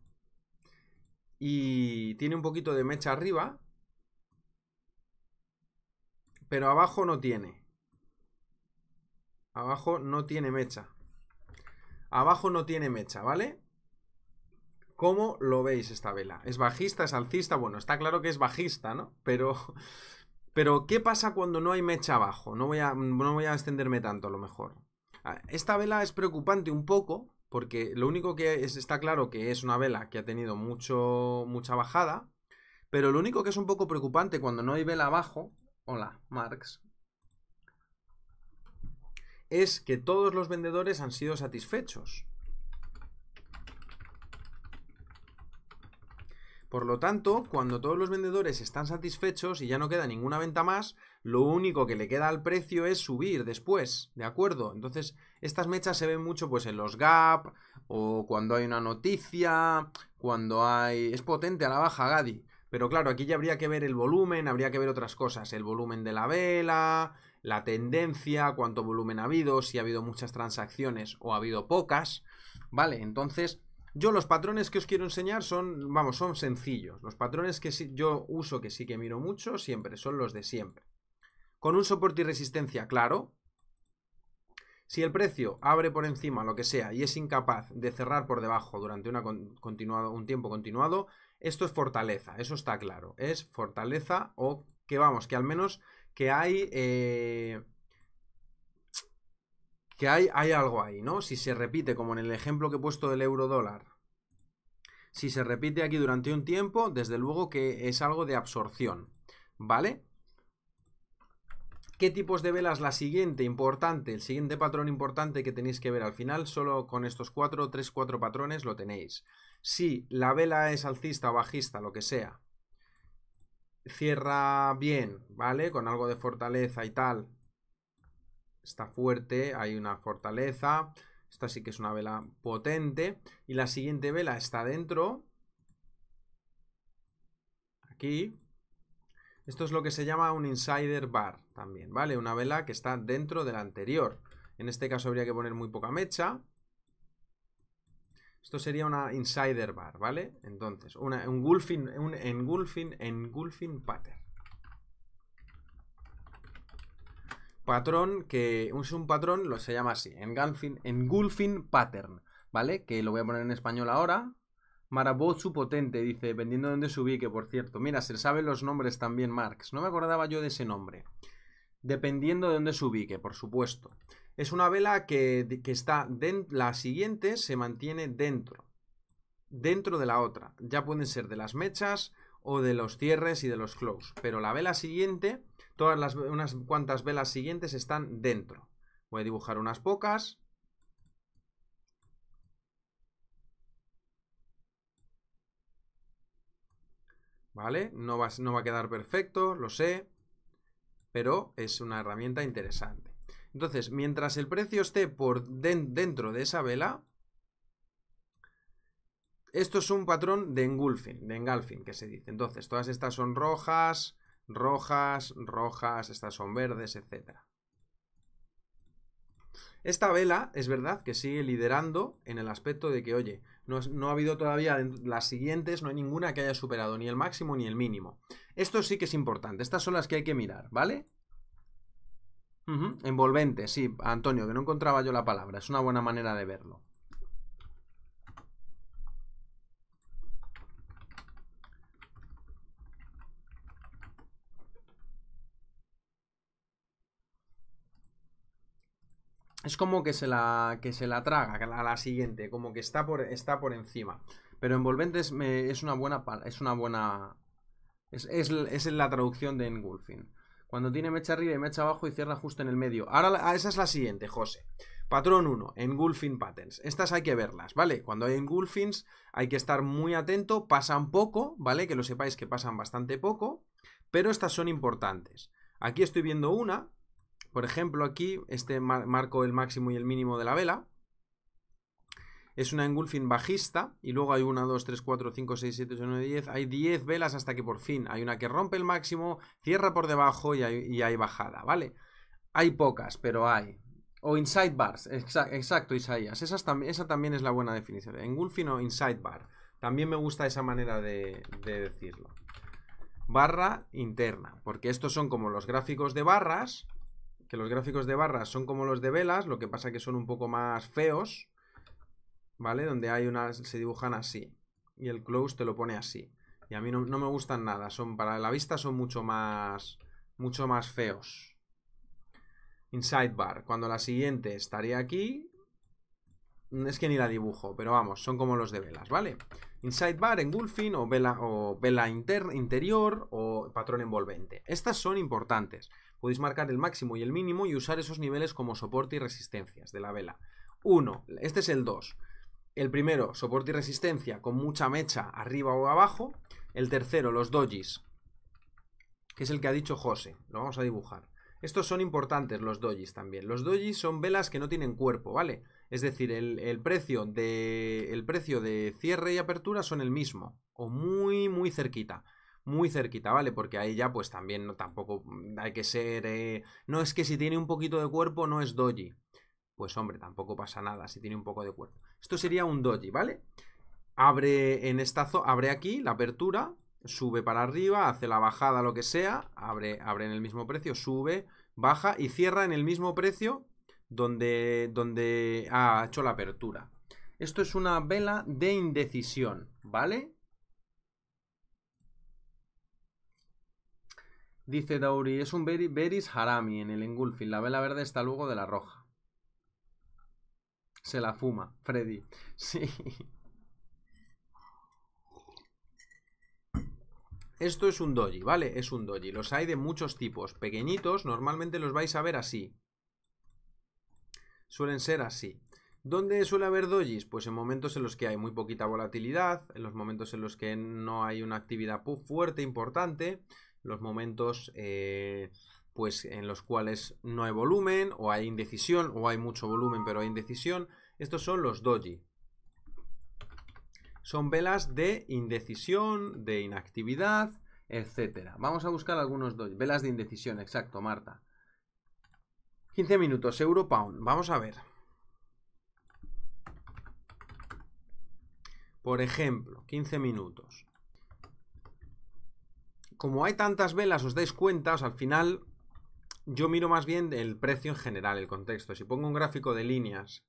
y tiene un poquito de mecha arriba, pero abajo no tiene. Abajo no tiene mecha. Abajo no tiene mecha, ¿vale? ¿Cómo lo veis esta vela? ¿Es bajista? ¿Es alcista? Bueno, está claro que es bajista, ¿no? Pero, pero ¿qué pasa cuando no hay mecha abajo? No voy, a, no voy a extenderme tanto a lo mejor. Ah, esta vela es preocupante un poco, porque lo único que es, está claro que es una vela que ha tenido mucho, mucha bajada, pero lo único que es un poco preocupante cuando no hay vela abajo, hola, Marx, es que todos los vendedores han sido satisfechos. Por lo tanto, cuando todos los vendedores están satisfechos y ya no queda ninguna venta más, lo único que le queda al precio es subir después, ¿de acuerdo? Entonces, estas mechas se ven mucho pues en los gap o cuando hay una noticia, cuando hay... Es potente a la baja, Gadi. Pero claro, aquí ya habría que ver el volumen, habría que ver otras cosas, el volumen de la vela, la tendencia, cuánto volumen ha habido, si ha habido muchas transacciones o ha habido pocas, ¿vale? Entonces, yo los patrones que os quiero enseñar son, vamos, son sencillos. Los patrones que yo uso, que sí que miro mucho, siempre son los de siempre. Con un soporte y resistencia claro. Si el precio abre por encima lo que sea y es incapaz de cerrar por debajo durante una continuado, un tiempo continuado, esto es fortaleza, eso está claro. Es fortaleza o que vamos, que al menos que hay... Eh, que hay, algo ahí, ¿no? Si se repite, como en el ejemplo que he puesto del euro dólar, si se repite aquí durante un tiempo, desde luego que es algo de absorción, ¿vale? ¿Qué tipos de velas? La siguiente importante, el siguiente patrón importante que tenéis que ver al final, solo con estos cuatro, tres, cuatro patrones lo tenéis. Si la vela es alcista o bajista, lo que sea, cierra bien, ¿vale? Con algo de fortaleza y tal, está fuerte, hay una fortaleza, esta sí que es una vela potente. Y la siguiente vela está dentro. Aquí. Esto es lo que se llama un insider bar también, ¿vale? Una vela que está dentro de la anterior. En este caso habría que poner muy poca mecha. Esto sería una insider bar, ¿vale? Entonces, un, engulfing pattern. patrón que es un patrón, lo se llama así, engulfing, pattern, ¿vale? Que lo voy a poner en español ahora. su potente, dice, dependiendo de dónde se ubique, por cierto. Mira, se saben los nombres también, Marx. No me acordaba yo de ese nombre. Dependiendo de dónde se ubique, por supuesto. Es una vela que, que está dentro, la siguiente se mantiene dentro, dentro de la otra. Ya pueden ser de las mechas o de los cierres y de los close, pero la vela siguiente Todas las unas cuantas velas siguientes están dentro. Voy a dibujar unas pocas. ¿Vale? No va, a quedar perfecto, lo sé, pero es una herramienta interesante. Entonces, mientras el precio esté por dentro de esa vela, esto es un patrón de engulfing, de engulfing que se dice. Entonces, todas estas son rojas, rojas, rojas, estas son verdes, etc. Esta vela es verdad que sigue liderando en el aspecto de que, oye, no, ha habido todavía las siguientes, no hay ninguna que haya superado ni el máximo ni el mínimo. Esto sí que es importante, estas son las que hay que mirar, ¿vale? Envolvente, sí, Antonio, que no encontraba yo la palabra, es una buena manera de verlo. es como que se la, que se la traga a la, siguiente, como que está por, está por encima. Pero envolventes es, una buena... Es una buena es, es la traducción de engulfing. Cuando tiene mecha arriba y mecha abajo y cierra justo en el medio. Ahora ah, esa es la siguiente, José. Patrón 1, engulfing patterns. Estas hay que verlas, ¿vale? Cuando hay engulfings hay que estar muy atento, pasan poco, ¿vale? Que lo sepáis que pasan bastante poco, pero estas son importantes. Aquí estoy viendo una por ejemplo, aquí este marco el máximo y el mínimo de la vela. Es una engulfing bajista y luego hay una, dos, tres, cuatro, cinco, seis, siete, 8, 9, 10. Hay 10 velas hasta que por fin hay una que rompe el máximo, cierra por debajo y hay, bajada, ¿vale? Hay pocas, pero hay. O inside bars, exacto, Isaías. Esa, también es la buena definición. Engulfing o inside bar. También me gusta esa manera de decirlo barra interna, porque estos son como los gráficos de barras, que los gráficos de barras son como los de velas, lo que pasa que son un poco más feos, ¿vale? Donde hay unas, se dibujan así, y el close te lo pone así. Y a mí no, me gustan nada, son para la vista son mucho más, mucho más feos. Inside bar, cuando la siguiente estaría aquí, es que ni la dibujo, pero vamos, son como los de velas, ¿vale? Inside bar, engulfing o vela, o vela interior o patrón envolvente. Estas son importantes. Podéis marcar el máximo y el mínimo y usar esos niveles como soporte y resistencias de la vela. Uno, Este es el 2. El primero, soporte y resistencia con mucha mecha arriba o abajo. El tercero, los dojis, que es el que ha dicho José. Lo vamos a dibujar. Estos son importantes, los dojis también. Los dojis son velas que no tienen cuerpo, ¿vale? Es decir, el, precio de, el precio de cierre y apertura son el mismo, o muy, muy cerquita muy cerquita, ¿vale? Porque ahí ya pues también no, tampoco hay que ser... Eh, no es que si tiene un poquito de cuerpo no es doji. Pues hombre, tampoco pasa nada si tiene un poco de cuerpo. Esto sería un doji, ¿vale? Abre en esta zona, abre aquí la apertura, sube para arriba, hace la bajada, lo que sea, abre, abre en el mismo precio, sube, baja y cierra en el mismo precio donde, donde ha hecho la apertura. Esto es una vela de indecisión, ¿vale? Dice Dauri, es un Beris Harami en el engulfing. La vela verde está luego de la roja. Se la fuma, Freddy. Sí. Esto es un doji, ¿vale? Es un doji. Los hay de muchos tipos. Pequeñitos, normalmente los vais a ver así. Suelen ser así. ¿Dónde suele haber dojis? Pues en momentos en los que hay muy poquita volatilidad, en los momentos en los que no hay una actividad fuerte, importante, los momentos eh, pues en los cuales no hay volumen o hay indecisión o hay mucho volumen pero hay indecisión. Estos son los doji. Son velas de indecisión, de inactividad, etcétera. Vamos a buscar algunos doji. Velas de indecisión, exacto, Marta. 15 minutos, euro pound. Vamos a ver. Por ejemplo, 15 minutos como hay tantas velas, os dais cuenta, al final yo miro más bien el precio en general, el contexto. Si pongo un gráfico de líneas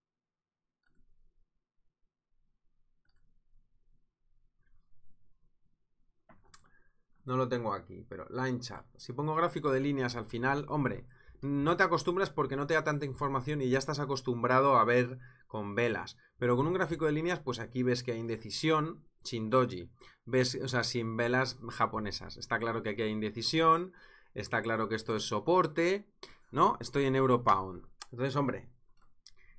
No lo tengo aquí, pero line chart. Si pongo gráfico de líneas al final, hombre, no te acostumbras porque no te da tanta información y ya estás acostumbrado a ver con velas. Pero con un gráfico de líneas, pues aquí ves que hay indecisión, Shindoji. Ves, o sea, sin velas japonesas. Está claro que aquí hay indecisión. Está claro que esto es soporte. ¿No? Estoy en Pound. Entonces, hombre,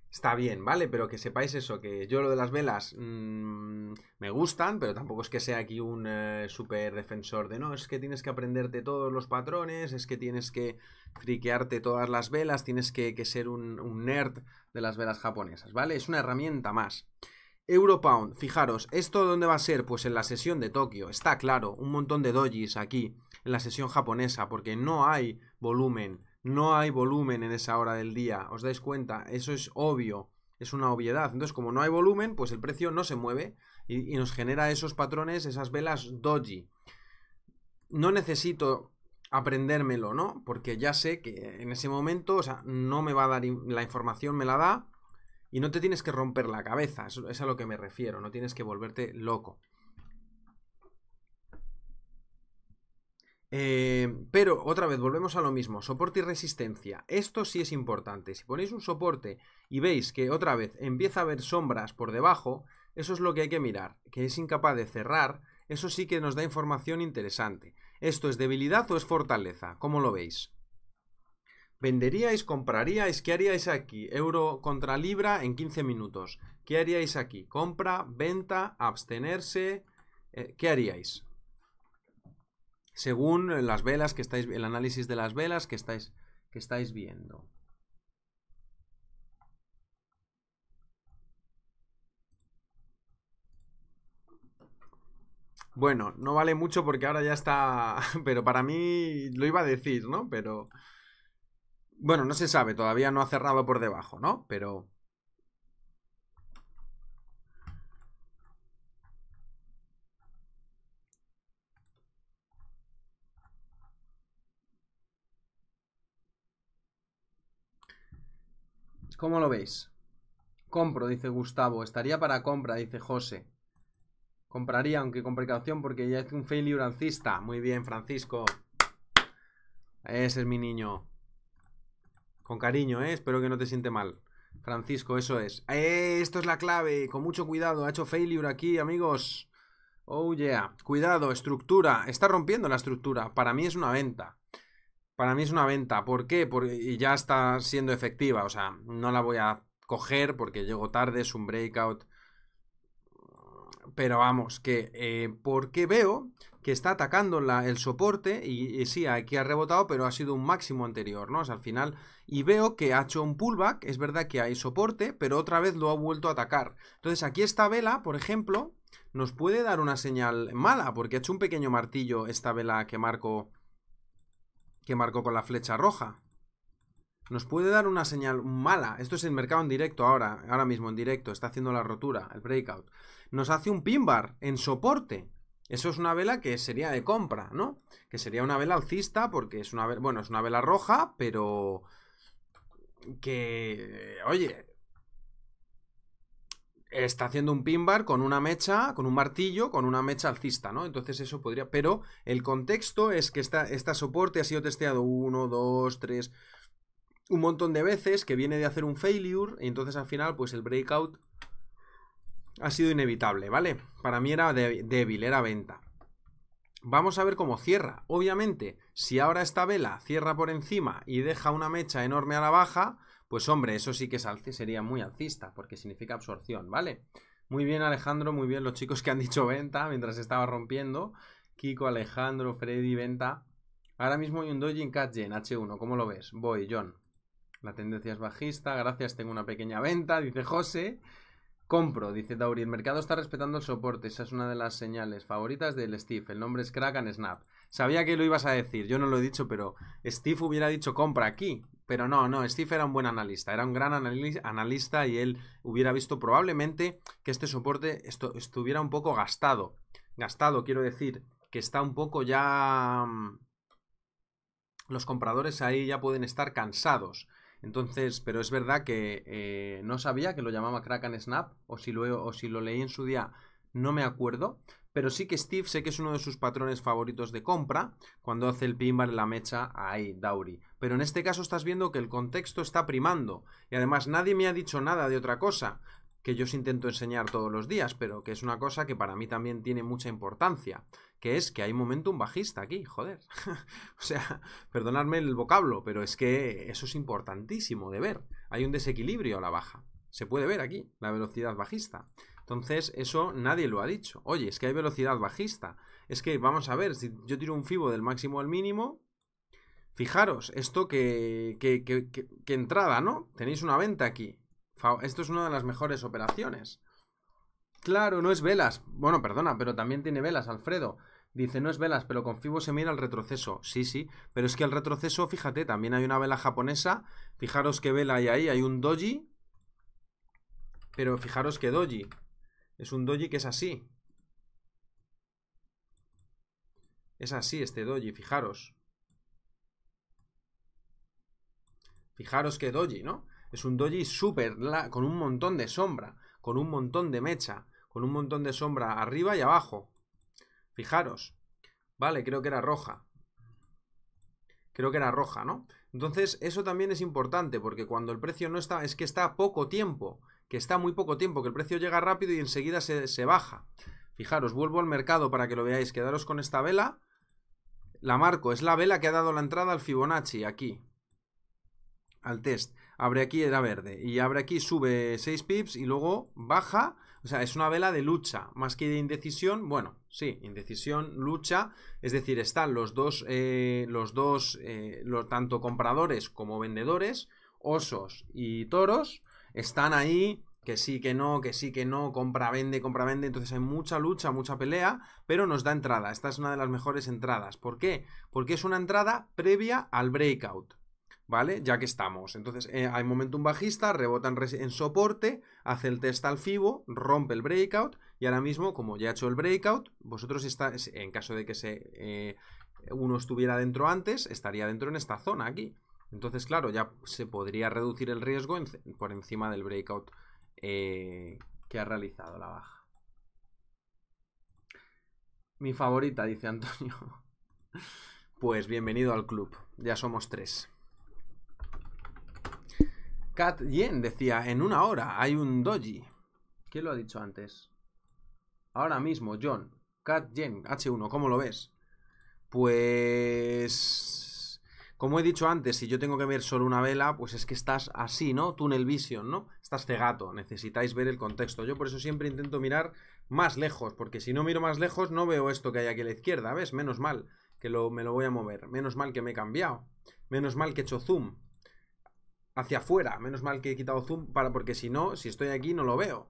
está bien, ¿vale? Pero que sepáis eso, que yo lo de las velas mm, me gustan, pero tampoco es que sea aquí un eh, super defensor de no, es que tienes que aprenderte todos los patrones, es que tienes que friquearte todas las velas, tienes que, ser un, nerd de las velas japonesas, ¿vale? Es una herramienta más. Europound, fijaros, ¿esto dónde va a ser? Pues en la sesión de Tokio, está claro, un montón de dojis aquí, en la sesión japonesa, porque no hay volumen, no hay volumen en esa hora del día, ¿os dais cuenta? Eso es obvio, es una obviedad. Entonces, como no hay volumen, pues el precio no se mueve y, y nos genera esos patrones, esas velas doji. No necesito aprendérmelo, ¿no? Porque ya sé que en ese momento, o sea, no me va a dar la información, me la da y no te tienes que romper la cabeza, eso es a lo que me refiero, no tienes que volverte loco. Eh, pero otra vez, volvemos a lo mismo, soporte y resistencia. Esto sí es importante. Si ponéis un soporte y veis que otra vez empieza a haber sombras por debajo, eso es lo que hay que mirar, que es incapaz de cerrar, eso sí que nos da información interesante. ¿Esto es debilidad o es fortaleza? ¿Cómo lo veis? ¿Venderíais, compraríais? ¿Qué haríais aquí? Euro contra libra en 15 minutos. ¿Qué haríais aquí? Compra, venta, abstenerse. Eh, ¿Qué haríais? Según las velas que estáis, el análisis de las velas que estáis, que estáis viendo. Bueno, no vale mucho porque ahora ya está. Pero para mí lo iba a decir, ¿no? Pero. Bueno, no se sabe, todavía no ha cerrado por debajo, ¿no? Pero... ¿Cómo lo veis? Compro, dice Gustavo. Estaría para compra, dice José. Compraría, aunque con precaución, porque ya es un fail librancista. Muy bien, Francisco. Ese es mi niño. Con cariño, ¿eh? Espero que no te siente mal. Francisco, eso es. Eh, esto es la clave. Con mucho cuidado. Ha hecho failure aquí, amigos. Oh, yeah. Cuidado, estructura. Está rompiendo la estructura. Para mí es una venta. Para mí es una venta. ¿Por qué? Porque ya está siendo efectiva. O sea, no la voy a coger porque llego tarde, es un breakout. Pero vamos, que eh, porque veo que está atacando el soporte y, sí, aquí ha rebotado, pero ha sido un máximo anterior, ¿no? O al final, y veo que ha hecho un pullback, es verdad que hay soporte, pero otra vez lo ha vuelto a atacar. Entonces, aquí esta vela, por ejemplo, nos puede dar una señal mala, porque ha hecho un pequeño martillo esta vela que marco, que marco con la flecha roja. Nos puede dar una señal mala. Esto es el mercado en directo ahora, ahora mismo en directo, está haciendo la rotura, el breakout. Nos hace un pin bar en soporte. Eso es una vela que sería de compra, ¿no? Que sería una vela alcista porque es una vela, bueno, es una vela roja, pero que, oye, está haciendo un pin bar con una mecha, con un martillo, con una mecha alcista, ¿no? Entonces eso podría, pero el contexto es que esta, esta soporte ha sido testeado uno, dos, tres, un montón de veces, que viene de hacer un failure, y entonces al final, pues el breakout ha sido inevitable, ¿vale? Para mí era débil, era venta. Vamos a ver cómo cierra. Obviamente, si ahora esta vela cierra por encima y deja una mecha enorme a la baja, pues hombre, eso sí que sería muy alcista, porque significa absorción, ¿vale? Muy bien, Alejandro, muy bien los chicos que han dicho venta mientras estaba rompiendo. Kiko, Alejandro, Freddy, venta. Ahora mismo hay un doji en H1, ¿cómo lo ves? Voy, John. La tendencia es bajista, gracias, tengo una pequeña venta, dice José. Compro, dice Tauri. El mercado está respetando el soporte. Esa es una de las señales favoritas del Steve. El nombre es Kraken Snap. Sabía que lo ibas a decir. Yo no lo he dicho, pero Steve hubiera dicho compra aquí. Pero no, no. Steve era un buen analista. Era un gran analista y él hubiera visto probablemente que este soporte estuviera un poco gastado. Gastado, quiero decir, que está un poco ya... Mm, los compradores ahí ya pueden estar cansados. Entonces, pero es verdad que eh, no sabía que lo llamaba Kraken Snap, o si, lo, o si lo leí en su día, no me acuerdo. Pero sí que Steve sé que es uno de sus patrones favoritos de compra, cuando hace el pinbar en la mecha, ahí, Dauri. Pero en este caso estás viendo que el contexto está primando, y además nadie me ha dicho nada de otra cosa que yo os intento enseñar todos los días, pero que es una cosa que para mí también tiene mucha importancia que es que hay un bajista aquí, joder. o sea, perdonadme el vocablo, pero es que eso es importantísimo de ver. Hay un desequilibrio a la baja. Se puede ver aquí, la velocidad bajista. Entonces, eso nadie lo ha dicho. Oye, es que hay velocidad bajista. Es que, vamos a ver, si yo tiro un FIBO del máximo al mínimo, fijaros, esto que, que, que entrada, ¿no? Tenéis una venta aquí. Esto es una de las mejores operaciones. Claro, no es velas. Bueno, perdona, pero también tiene velas, Alfredo. Dice, no es velas, pero con Fibo se mira el retroceso. Sí, sí, pero es que el retroceso, fíjate, también hay una vela japonesa. Fijaros qué vela hay ahí, hay un doji. Pero fijaros qué doji. Es un doji que es así. Es así este doji, fijaros. Fijaros qué doji, ¿no? Es un doji súper, con un montón de sombra, con un montón de mecha, con un montón de sombra arriba y abajo. Fijaros. Vale, creo que era roja. Creo que era roja, ¿no? Entonces, eso también es importante, porque cuando el precio no está, es que está poco tiempo, que está muy poco tiempo, que el precio llega rápido y enseguida se, se baja. Fijaros, vuelvo al mercado para que lo veáis, quedaros con esta vela. La marco, es la vela que ha dado la entrada al Fibonacci, aquí. Al test. Abre aquí, era verde. Y abre aquí, sube 6 pips y luego baja. O sea, es una vela de lucha, más que de indecisión. Bueno, Sí, indecisión, lucha. Es decir, están los dos, eh, los dos, eh, los, tanto compradores como vendedores, osos y toros, están ahí que sí, que no, que sí, que no, compra, vende, compra, vende. Entonces hay mucha lucha, mucha pelea, pero nos da entrada. Esta es una de las mejores entradas. ¿Por qué? Porque es una entrada previa al breakout. ¿Vale? Ya que estamos. Entonces eh, hay momentum bajista, rebota en soporte, hace el test al FIBO, rompe el breakout y ahora mismo, como ya ha hecho el breakout, vosotros estáis, en caso de que se, eh, uno estuviera dentro antes, estaría dentro en esta zona aquí. Entonces, claro, ya se podría reducir el riesgo por encima del breakout eh, que ha realizado la baja. Mi favorita, dice Antonio. Pues bienvenido al club. Ya somos tres. Kat Yen decía, en una hora hay un doji. ¿Quién lo ha dicho antes? ahora mismo, John, Cat Jen, H1, ¿cómo lo ves? Pues... Como he dicho antes, si yo tengo que ver solo una vela, pues es que estás así, ¿no? Tunnel vision, ¿no? Estás cegato, necesitáis ver el contexto. Yo por eso siempre intento mirar más lejos, porque si no miro más lejos no veo esto que hay aquí a la izquierda, ¿ves? Menos mal que me lo voy a mover, menos mal que me he cambiado, menos mal que he hecho zoom hacia afuera, menos mal que he quitado zoom, para, porque si no, si estoy aquí no lo veo.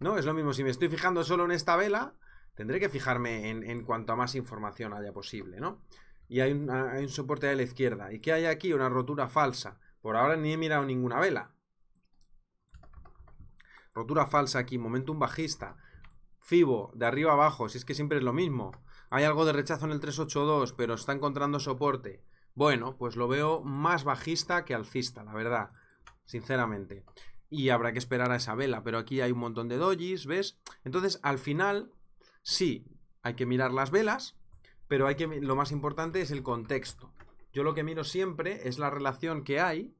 ¿no? Es lo mismo, si me estoy fijando solo en esta vela, tendré que fijarme en, cuanto a más información haya posible, ¿no? Y ah, hay un, soporte a la izquierda. ¿Y qué hay aquí? Una rotura falsa. Por ahora ni he mirado ninguna vela. Rotura falsa aquí, momentum bajista. Fibo, de arriba abajo, si es que siempre es lo mismo. Hay algo de rechazo en el 382, pero está encontrando soporte. Bueno, pues lo veo más bajista que alcista, la verdad, sinceramente y habrá que esperar a esa vela, pero aquí hay un montón de dojis, ¿ves? Entonces, al final, sí, hay que mirar las velas, pero hay que, lo más importante es el contexto. Yo lo que miro siempre es la relación que hay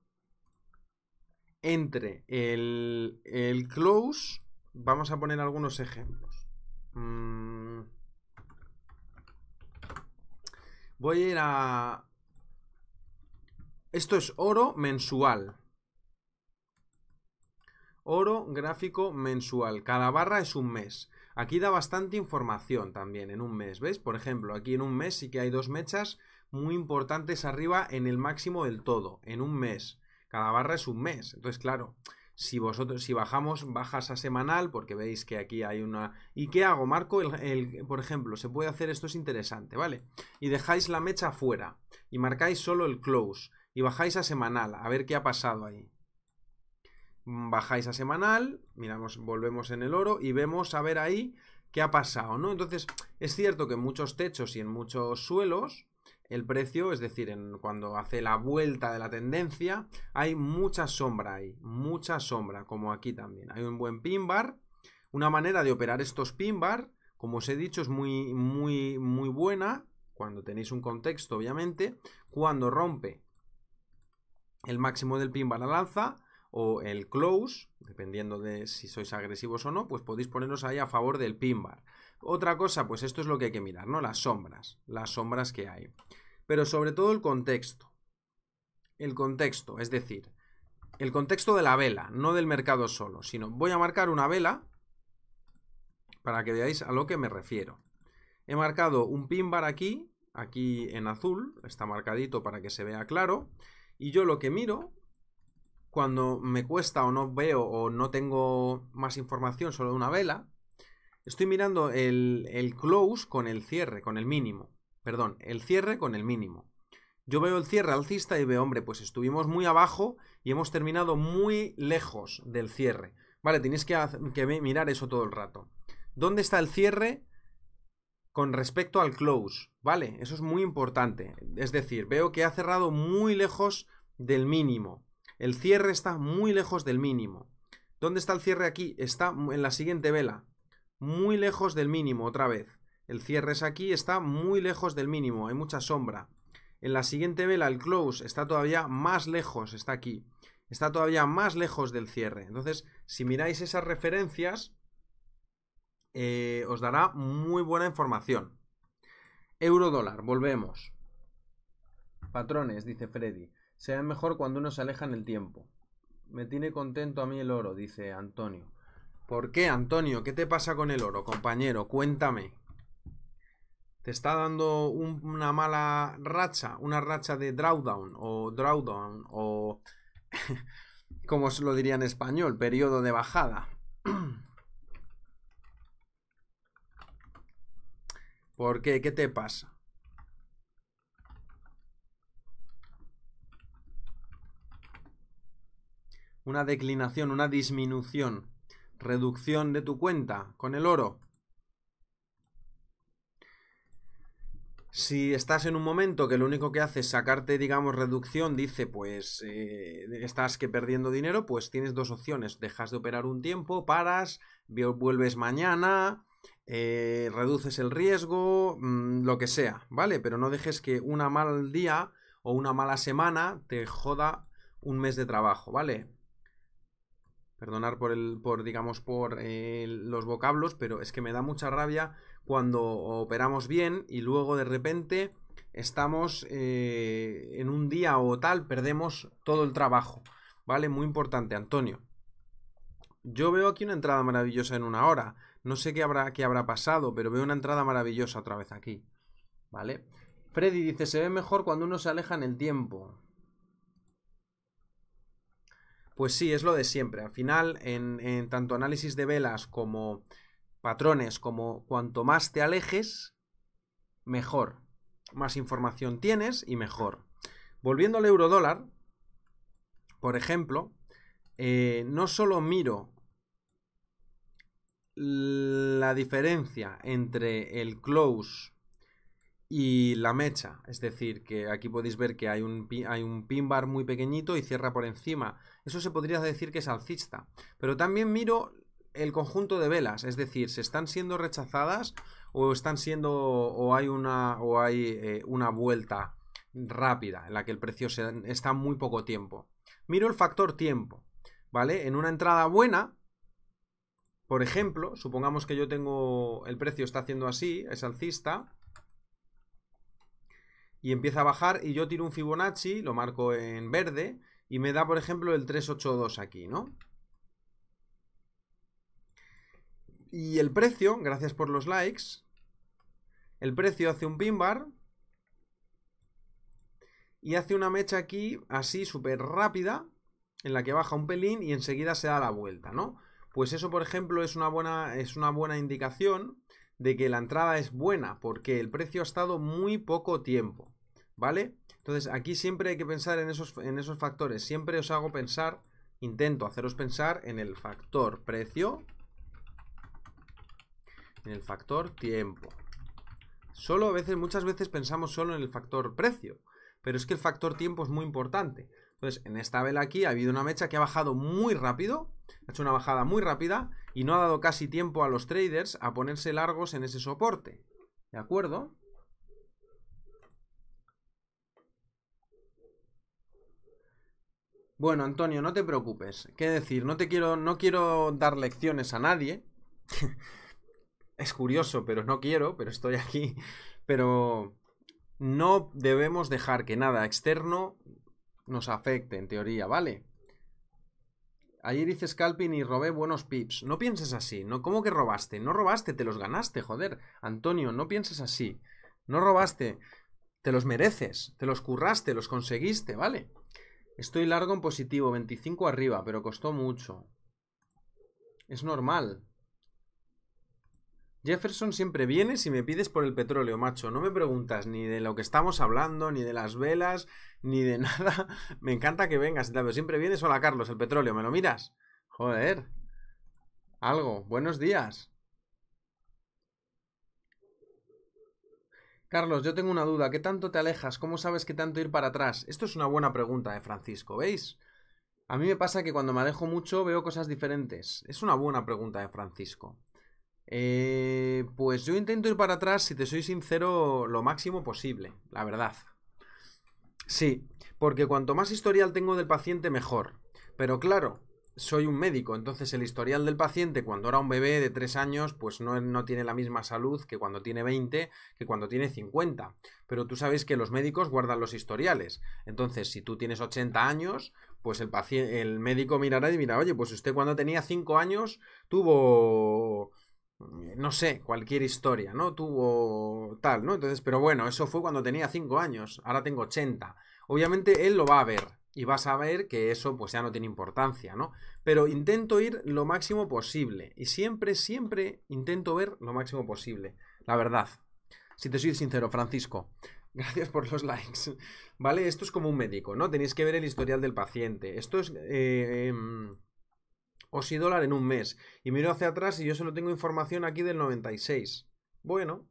entre el, el close, vamos a poner algunos ejemplos. Mm. Voy a ir a... Esto es oro mensual, oro gráfico mensual. Cada barra es un mes. Aquí da bastante información también en un mes, ¿veis? Por ejemplo, aquí en un mes sí que hay dos mechas muy importantes arriba en el máximo del todo, en un mes. Cada barra es un mes. Entonces, claro, si vosotros, si bajamos, bajas a semanal, porque veis que aquí hay una... ¿Y qué hago? Marco, el, por ejemplo, se puede hacer, esto es interesante, ¿vale? Y dejáis la mecha fuera y marcáis solo el close y bajáis a semanal, a ver qué ha pasado ahí. Mm, bajáis a semanal, miramos, volvemos en el oro y vemos a ver ahí qué ha pasado, ¿no? Entonces, es cierto que en muchos techos y en muchos suelos, el precio, es decir, en, cuando hace la vuelta de la tendencia, hay mucha sombra ahí, mucha sombra, como aquí también. Hay un buen pin bar. Una manera de operar estos pin bar, como os he dicho, es muy, muy, muy buena, cuando tenéis un contexto, obviamente, cuando rompe el máximo del pin bar la lanza, o el close, dependiendo de si sois agresivos o no, pues podéis poneros ahí a favor del pin bar. Otra cosa, pues esto es lo que hay que mirar, ¿no? Las sombras, las sombras que hay. Pero sobre todo el contexto. El contexto, es decir, el contexto de la vela, no del mercado solo, sino voy a marcar una vela para que veáis a lo que me refiero. He marcado un pin bar aquí, aquí en azul, está marcadito para que se vea claro, y yo lo que miro cuando me cuesta o no veo o no tengo más información sobre una vela, estoy mirando el, close con el cierre, con el mínimo. Perdón, el cierre con el mínimo. Yo veo el cierre alcista y veo, hombre, pues estuvimos muy abajo y hemos terminado muy lejos del cierre. Vale, tenéis que mirar eso todo el rato. ¿Dónde está el cierre con respecto al close? Vale, eso es muy importante. Es decir, veo que ha cerrado muy lejos del mínimo. El cierre está muy lejos del mínimo. ¿Dónde está el cierre aquí? Está en la siguiente vela. Muy lejos del mínimo, otra vez. El cierre es aquí, está muy lejos del mínimo, hay mucha sombra. En la siguiente vela el close está todavía más lejos, está aquí. Está todavía más lejos del cierre. Entonces, si miráis esas referencias, eh, os dará muy buena información. Euro dólar, volvemos. Patrones, dice Freddy. Se ve mejor cuando uno se aleja en el tiempo. Me tiene contento a mí el oro, dice Antonio. ¿Por qué, Antonio? ¿Qué te pasa con el oro, compañero? Cuéntame. ¿Te está dando una mala racha? ¿Una racha de drawdown o drawdown o... como lo diría en español, periodo de bajada. ¿Por qué? ¿Qué te pasa? una declinación, una disminución, reducción de tu cuenta con el oro. Si estás en un momento que lo único que hace es sacarte, digamos, reducción, dice, pues eh, estás que perdiendo dinero, pues tienes dos opciones. Dejas de operar un tiempo, paras, vuelves mañana, eh, reduces el riesgo, mm, lo que sea, ¿vale? Pero no dejes que una mal día o una mala semana te joda un mes de trabajo, ¿vale? Perdonar por el, por, digamos, por eh, los vocablos, pero es que me da mucha rabia cuando operamos bien y luego de repente estamos eh, en un día o tal, perdemos todo el trabajo. ¿Vale? Muy importante, Antonio. Yo veo aquí una entrada maravillosa en una hora. No sé qué habrá, qué habrá pasado, pero veo una entrada maravillosa otra vez aquí. ¿Vale? Freddy dice, se ve mejor cuando uno se aleja en el tiempo. Pues sí, es lo de siempre. Al final, en, tanto análisis de velas como patrones, como cuanto más te alejes, mejor. Más información tienes y mejor. Volviendo al dólar, por ejemplo, eh, no solo miro la diferencia entre el close y la mecha, es decir, que aquí podéis ver que hay hay un pin bar muy pequeñito y cierra por encima eso se podría decir que es alcista. Pero también miro el conjunto de velas, es decir, se están siendo rechazadas o están siendo o hay una o hay eh, una vuelta rápida en la que el precio se, está muy poco tiempo. Miro el factor tiempo, ¿vale? En una entrada buena, por ejemplo, supongamos que yo tengo el precio está haciendo así, es alcista y empieza a bajar y yo tiro un Fibonacci, lo marco en verde y me da, por ejemplo, el 382 aquí, ¿no? Y el precio, gracias por los likes. El precio hace un pin bar. Y hace una mecha aquí, así, súper rápida, en la que baja un pelín y enseguida se da la vuelta, ¿no? Pues eso, por ejemplo, es una buena, es una buena indicación de que la entrada es buena, porque el precio ha estado muy poco tiempo. ¿Vale? Entonces aquí siempre hay que pensar en esos, factores. Siempre os hago pensar, intento haceros pensar en el factor precio, en el factor tiempo. Solo a veces, muchas veces pensamos solo en el factor precio, pero es que el factor tiempo es muy importante. Entonces, en esta vela aquí ha habido una mecha que ha bajado muy rápido, ha hecho una bajada muy rápida y no ha dado casi tiempo a los traders a ponerse largos en ese soporte. ¿De acuerdo? Bueno, Antonio, no te preocupes. ¿Qué decir? No te quiero, no quiero dar lecciones a nadie. es curioso, pero no quiero, pero estoy aquí. Pero no debemos dejar que nada externo nos afecte, en teoría, ¿vale? Ayer hice scalping y robé buenos pips. No pienses así. No, ¿Cómo que robaste? No robaste, te los ganaste, joder. Antonio, no pienses así. No robaste. Te los mereces, te los curraste, los conseguiste, ¿vale? Estoy largo en positivo, 25 arriba, pero costó mucho. Es normal. Jefferson siempre vienes y me pides por el petróleo, macho. No me preguntas ni de lo que estamos hablando, ni de las velas, ni de nada. Me encanta que vengas, pero siempre vienes. Hola, Carlos, el petróleo, ¿me lo miras? Joder. Algo. Buenos días. Carlos, yo tengo una duda. ¿Qué tanto te alejas? ¿Cómo sabes qué tanto ir para atrás? Esto es una buena pregunta de ¿eh, Francisco, ¿veis? A mí me pasa que cuando me alejo mucho veo cosas diferentes. Es una buena pregunta de ¿eh, Francisco. Eh, pues yo intento ir para atrás, si te soy sincero, lo máximo posible, la verdad. Sí, porque cuanto más historial tengo del paciente, mejor. Pero claro, soy un médico, entonces el historial del paciente cuando era un bebé de 3 años, pues no, tiene la misma salud que cuando tiene 20, que cuando tiene 50. Pero tú sabes que los médicos guardan los historiales. Entonces, si tú tienes 80 años, pues el, el médico mirará y dirá, oye, pues usted cuando tenía 5 años tuvo no sé, cualquier historia, ¿no? Tuvo tal, ¿no? Entonces, pero bueno, eso fue cuando tenía 5 años, ahora tengo 80. Obviamente él lo va a ver, y vas a ver que eso pues ya no tiene importancia, ¿no? Pero intento ir lo máximo posible y siempre, siempre intento ver lo máximo posible, la verdad. Si te soy sincero, Francisco, gracias por los likes, ¿vale? Esto es como un médico, ¿no? Tenéis que ver el historial del paciente. Esto es... Eh, em, dólar en un mes. Y miro hacia atrás y yo solo tengo información aquí del 96. Bueno,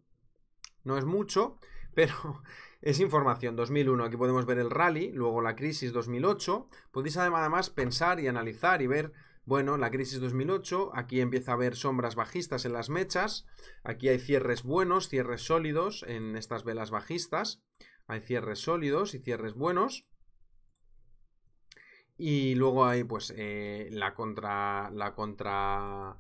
no es mucho, pero es información 2001. Aquí podemos ver el rally, luego la crisis 2008. Podéis además pensar y analizar y ver, bueno, la crisis 2008. Aquí empieza a haber sombras bajistas en las mechas. Aquí hay cierres buenos, cierres sólidos en estas velas bajistas. Hay cierres sólidos y cierres buenos. Y luego hay pues eh, la contra... La contra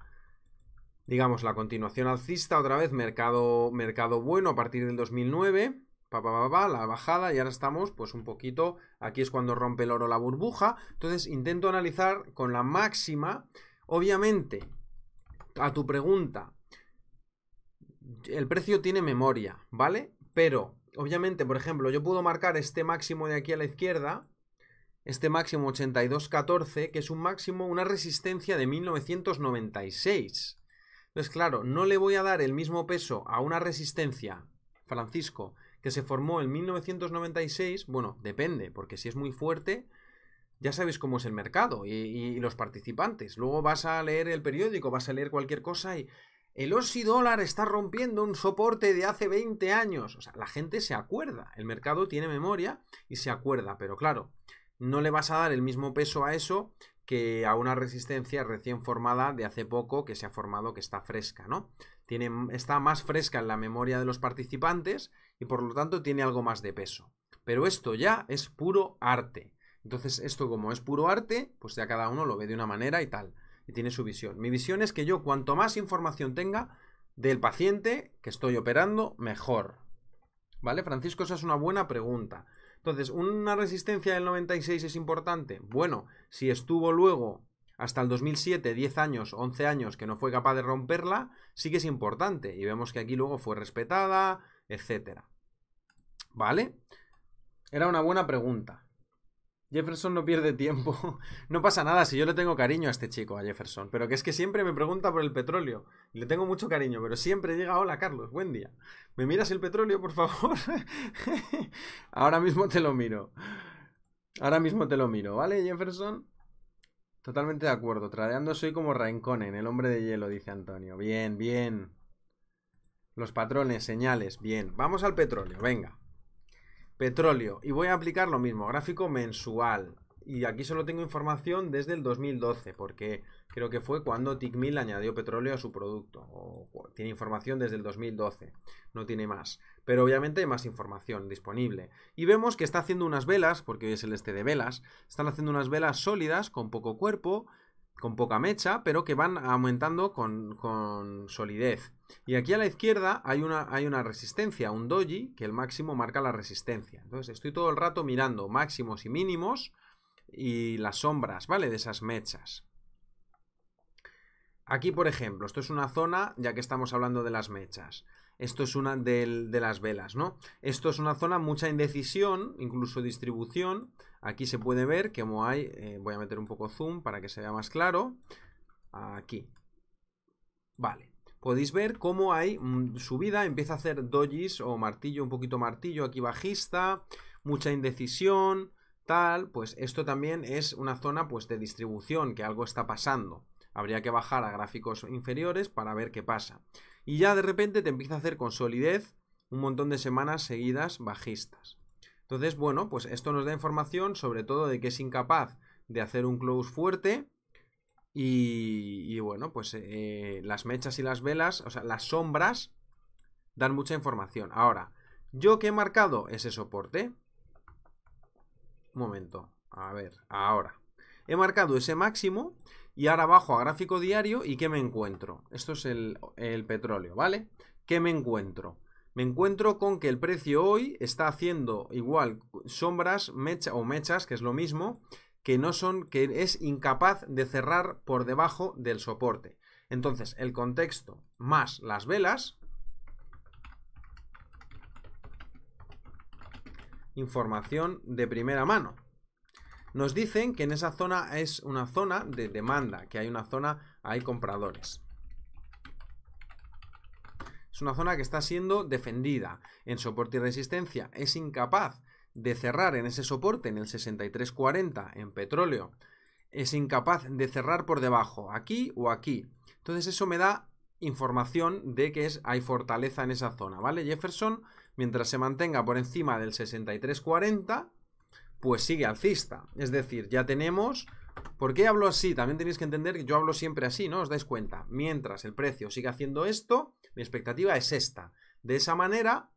digamos, la continuación alcista, otra vez mercado, mercado bueno a partir del 2009 la bajada y ahora estamos pues un poquito, aquí es cuando rompe el oro la burbuja, entonces intento analizar con la máxima, obviamente, a tu pregunta, el precio tiene memoria, ¿vale? Pero, obviamente, por ejemplo, yo puedo marcar este máximo de aquí a la izquierda, este máximo 82.14, que es un máximo, una resistencia de 1996. Entonces, claro, no le voy a dar el mismo peso a una resistencia, Francisco, que se formó en 1996, bueno, depende, porque si es muy fuerte, ya sabéis cómo es el mercado y, los participantes. Luego vas a leer el periódico, vas a leer cualquier cosa y el Osi dólar está rompiendo un soporte de hace 20 años. O sea, la gente se acuerda, el mercado tiene memoria y se acuerda, pero claro, no le vas a dar el mismo peso a eso que a una resistencia recién formada de hace poco que se ha formado que está fresca, ¿no? Tiene, está más fresca en la memoria de los participantes y por lo tanto tiene algo más de peso. Pero esto ya es puro arte. Entonces esto como es puro arte, pues ya cada uno lo ve de una manera y tal, y tiene su visión. Mi visión es que yo cuanto más información tenga del paciente que estoy operando, mejor. ¿Vale? Francisco, esa es una buena pregunta. Entonces, ¿una resistencia del 96 es importante? Bueno, si estuvo luego hasta el 2007, 10 años, 11 años, que no fue capaz de romperla, sí que es importante. Y vemos que aquí luego fue respetada, etcétera. ¿Vale? Era una buena pregunta. Jefferson no pierde tiempo. No pasa nada si yo le tengo cariño a este chico, a Jefferson. Pero que es que siempre me pregunta por el petróleo. Le tengo mucho cariño, pero siempre llega, hola Carlos, buen día. ¿Me miras el petróleo, por favor? Ahora mismo te lo miro. Ahora mismo te lo miro, ¿vale, Jefferson? Totalmente de acuerdo. Tradeando soy como en el hombre de hielo, dice Antonio. Bien, bien. Los patrones, señales, bien. Vamos al petróleo, venga. Petróleo. Y voy a aplicar lo mismo, gráfico mensual. Y aquí solo tengo información desde el 2012, porque creo que fue cuando Tickmill añadió petróleo a su producto. tiene información desde el 2012, no tiene más. Pero obviamente hay más información disponible. Y vemos que está haciendo unas velas, porque hoy es el este de velas, están haciendo unas velas sólidas con poco cuerpo, con poca mecha, pero que van aumentando con, solidez. Y aquí a la izquierda hay una, hay una resistencia, un doji, que el máximo marca la resistencia. Entonces estoy todo el rato mirando máximos y mínimos y las sombras, ¿vale? De esas mechas. Aquí, por ejemplo, esto es una zona, ya que estamos hablando de las mechas. Esto es una de las velas, ¿no? Esto es una zona, mucha indecisión, incluso distribución. Aquí se puede ver que hay, eh, voy a meter un poco zoom para que se vea más claro. Aquí. Vale. Podéis ver cómo hay mm, subida, empieza a hacer dojis o martillo, un poquito martillo aquí bajista, mucha indecisión, tal. Pues esto también es una zona pues de distribución, que algo está pasando. Habría que bajar a gráficos inferiores para ver qué pasa. Y ya de repente te empieza a hacer con solidez un montón de semanas seguidas bajistas. Entonces, bueno, pues esto nos da información sobre todo de que es incapaz de hacer un close fuerte. Y, bueno, pues eh, eh, las mechas y las velas, o sea, las sombras dan mucha información. Ahora, yo que he marcado ese soporte. Un momento, a ver, ahora. He marcado ese máximo y ahora bajo a gráfico diario y ¿qué me encuentro? Esto es el, el petróleo, ¿vale? ¿Qué me encuentro? me encuentro con que el precio hoy está haciendo igual sombras mecha, o mechas, que es lo mismo, que no son, que es incapaz de cerrar por debajo del soporte. Entonces, el contexto más las velas, información de primera mano. Nos dicen que en esa zona es una zona de demanda, que hay una zona, hay compradores. Es una zona que está siendo defendida en soporte y resistencia. Es incapaz de cerrar en ese soporte, en el 63.40, en petróleo. Es incapaz de cerrar por debajo, aquí o aquí. Entonces eso me da información de que hay fortaleza en esa zona, ¿vale? Jefferson, mientras se mantenga por encima del 63.40, pues sigue alcista. Es decir, ya tenemos ¿Por qué hablo así? También tenéis que entender que yo hablo siempre así, ¿no? Os dais cuenta. Mientras el precio siga haciendo esto, mi expectativa es esta. De esa manera,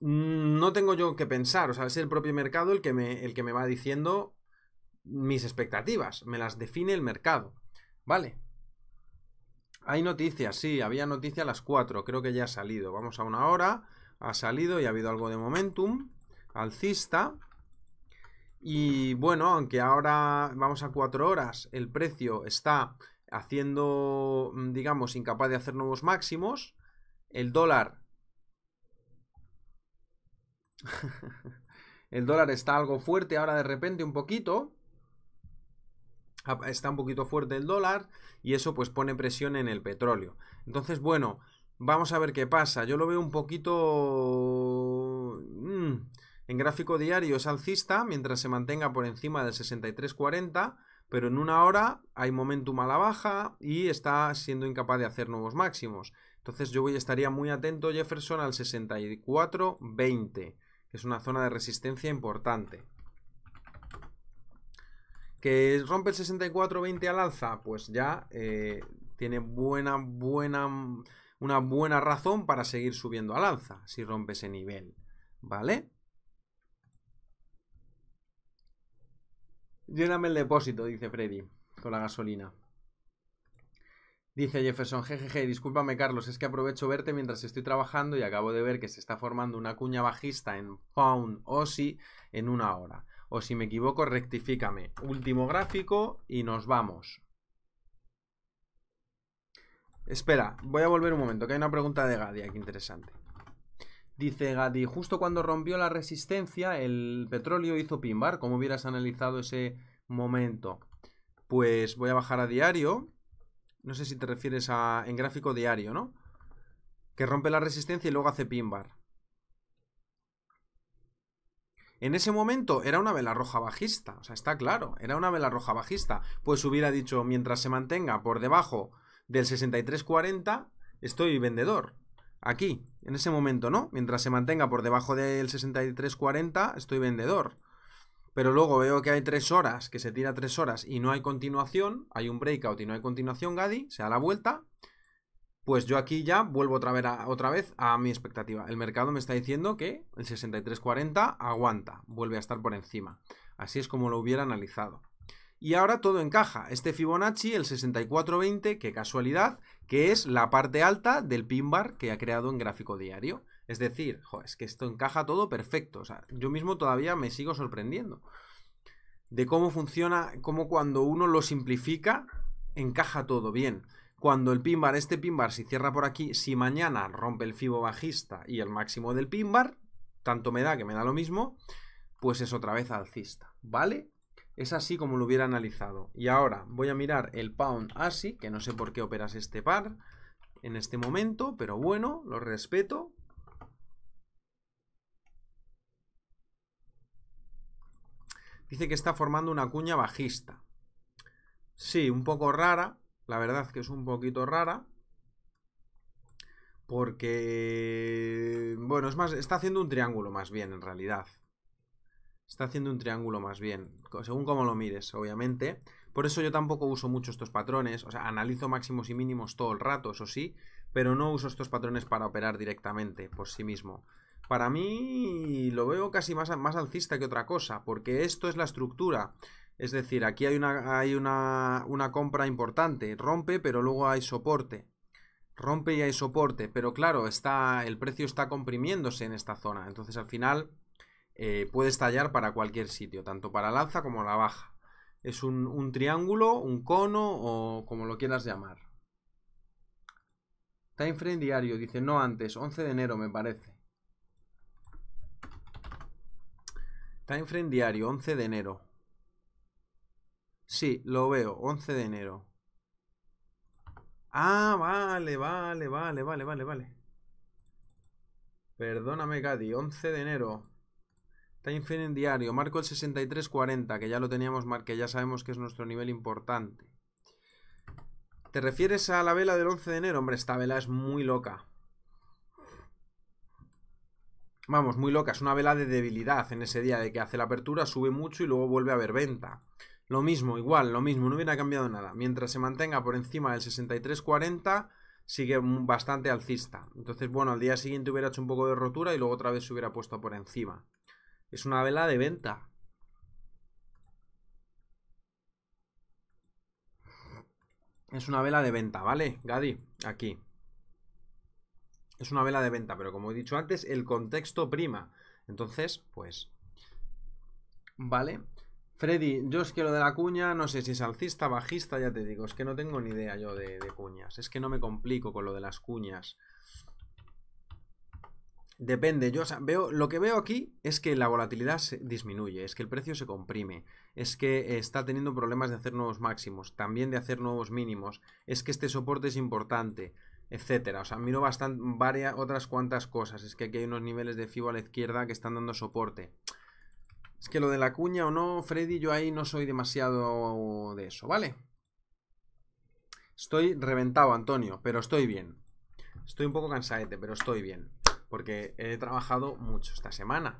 mm, no tengo yo que pensar. O sea, es el propio mercado el que me, el que me va diciendo mis expectativas. Me las define el mercado. ¿Vale? Hay noticias, sí, había noticias a las 4, creo que ya ha salido. Vamos a una hora, ha salido y ha habido algo de momentum alcista. Y bueno, aunque ahora vamos a cuatro horas, el precio está haciendo, mm, digamos, incapaz de hacer nuevos máximos. El dólar... el dólar está algo fuerte ahora de repente, un poquito. Ah, está un poquito fuerte el dólar y eso pues pone presión en el petróleo. Entonces, bueno, vamos a ver qué pasa. Yo lo veo un poquito... Mm, en gráfico diario es alcista mientras se mantenga por encima del 63.40, pero en una hora hay momentum a la baja y está siendo incapaz de hacer nuevos máximos. Entonces yo estaría muy atento Jefferson al 64.20, que es una zona de resistencia importante. ¿Que rompe el 64.20 al alza? Pues ya eh, tiene buena, buena, una buena razón para seguir subiendo al alza si rompe ese nivel. ¿Vale? Lléname el depósito, dice Freddy, con la gasolina. Dice Jefferson, jejeje, discúlpame Carlos, es que aprovecho verte mientras estoy trabajando y acabo de ver que se está formando una cuña bajista en Pound Osi en una hora. O si me equivoco, rectifícame. Último gráfico y nos vamos. Espera, voy a volver un momento, que hay una pregunta de Gadia que interesante. Dice Gadi, justo cuando rompió la resistencia, el petróleo hizo pimbar. ¿Cómo hubieras analizado ese momento? Pues voy a bajar a diario. No sé si te refieres a en gráfico diario, ¿no? Que rompe la resistencia y luego hace pimbar. En ese momento era una vela roja bajista, o sea, está claro, era una vela roja bajista. Pues hubiera dicho, mientras se mantenga por debajo del 63.40, estoy vendedor. Aquí, en ese momento no. Mientras se mantenga por debajo del 63.40, estoy vendedor. Pero luego veo que hay tres horas, que se tira tres horas y no hay continuación, hay un breakout y no hay continuación, Gadi, se da la vuelta. Pues yo aquí ya vuelvo otra vez a, otra vez a mi expectativa. El mercado me está diciendo que el 63.40 aguanta, vuelve a estar por encima. Así es como lo hubiera analizado. Y ahora todo encaja. Este Fibonacci, el 6420, qué casualidad, que es la parte alta del pin bar que ha creado en gráfico diario. Es decir, joder, es que esto encaja todo perfecto. yo mismo todavía me sigo sorprendiendo de cómo funciona, cómo cuando uno lo simplifica, encaja todo bien. Cuando el pin bar, este pin bar, si cierra por aquí, si mañana rompe el fibo bajista y el máximo del pin bar, tanto me da que me da lo mismo, pues es otra vez alcista, ¿vale? Es así como lo hubiera analizado. Y ahora voy a mirar el pound así, que no sé por qué operas este par en este momento, pero bueno, lo respeto. Dice que está formando una cuña bajista. Sí, un poco rara. La verdad que es un poquito rara. Porque... Bueno, es más, está haciendo un triángulo más bien en realidad. Está haciendo un triángulo más bien, según como lo mires, obviamente. Por eso yo tampoco uso mucho estos patrones, o sea, analizo máximos y mínimos todo el rato, eso sí, pero no uso estos patrones para operar directamente por sí mismo. Para mí lo veo casi más, más alcista que otra cosa, porque esto es la estructura. Es decir, aquí hay una, hay una, una compra importante, rompe, pero luego hay soporte rompe y hay soporte, pero claro, está el precio está comprimiéndose en esta zona, entonces al final Puedes eh, puede estallar para cualquier sitio, tanto para la alza como la baja. Es un, triángulo, un cono o como lo quieras llamar. frame diario, dice no antes, 11 de enero me parece. frame diario, 11 de enero. Sí, lo veo, 11 de enero. Ah, vale, vale, vale, vale, vale, vale. Perdóname, Gadi 11 de enero en diario, marco el 63.40, que ya lo teníamos, que ya sabemos que es nuestro nivel importante. ¿Te refieres a la vela del 11 de enero? Hombre, esta vela es muy loca. Vamos, muy loca, es una vela de debilidad en ese día, de que hace la apertura, sube mucho y luego vuelve a haber venta. Lo mismo, igual, lo mismo, no hubiera cambiado nada. Mientras se mantenga por encima del 63.40, sigue bastante alcista. Entonces, bueno, al día siguiente hubiera hecho un poco de rotura y luego otra vez se hubiera puesto por encima. Es una vela de venta. Es una vela de venta, ¿vale, Gadi? Aquí. Es una vela de venta, pero como he dicho antes, el contexto prima. Entonces, pues... Vale. Freddy, yo es que lo de la cuña, no sé si es alcista, bajista, ya te digo, es que no tengo ni idea yo de cuñas. Es que no me complico con lo de las cuñas. Depende, yo veo, lo que veo aquí es que la volatilidad se disminuye, es que el precio se comprime, es que está teniendo problemas de hacer nuevos máximos, también de hacer nuevos mínimos, es que este soporte es importante, etcétera. O sea, miro bastante, varias, otras cuantas cosas, es que aquí hay unos niveles de FIBO a la izquierda que están dando soporte. Es que lo de la cuña o no, Freddy, yo ahí no soy demasiado de eso, ¿vale? Estoy reventado, Antonio, pero estoy bien. Estoy un poco cansadete, pero estoy bien porque he trabajado mucho esta semana.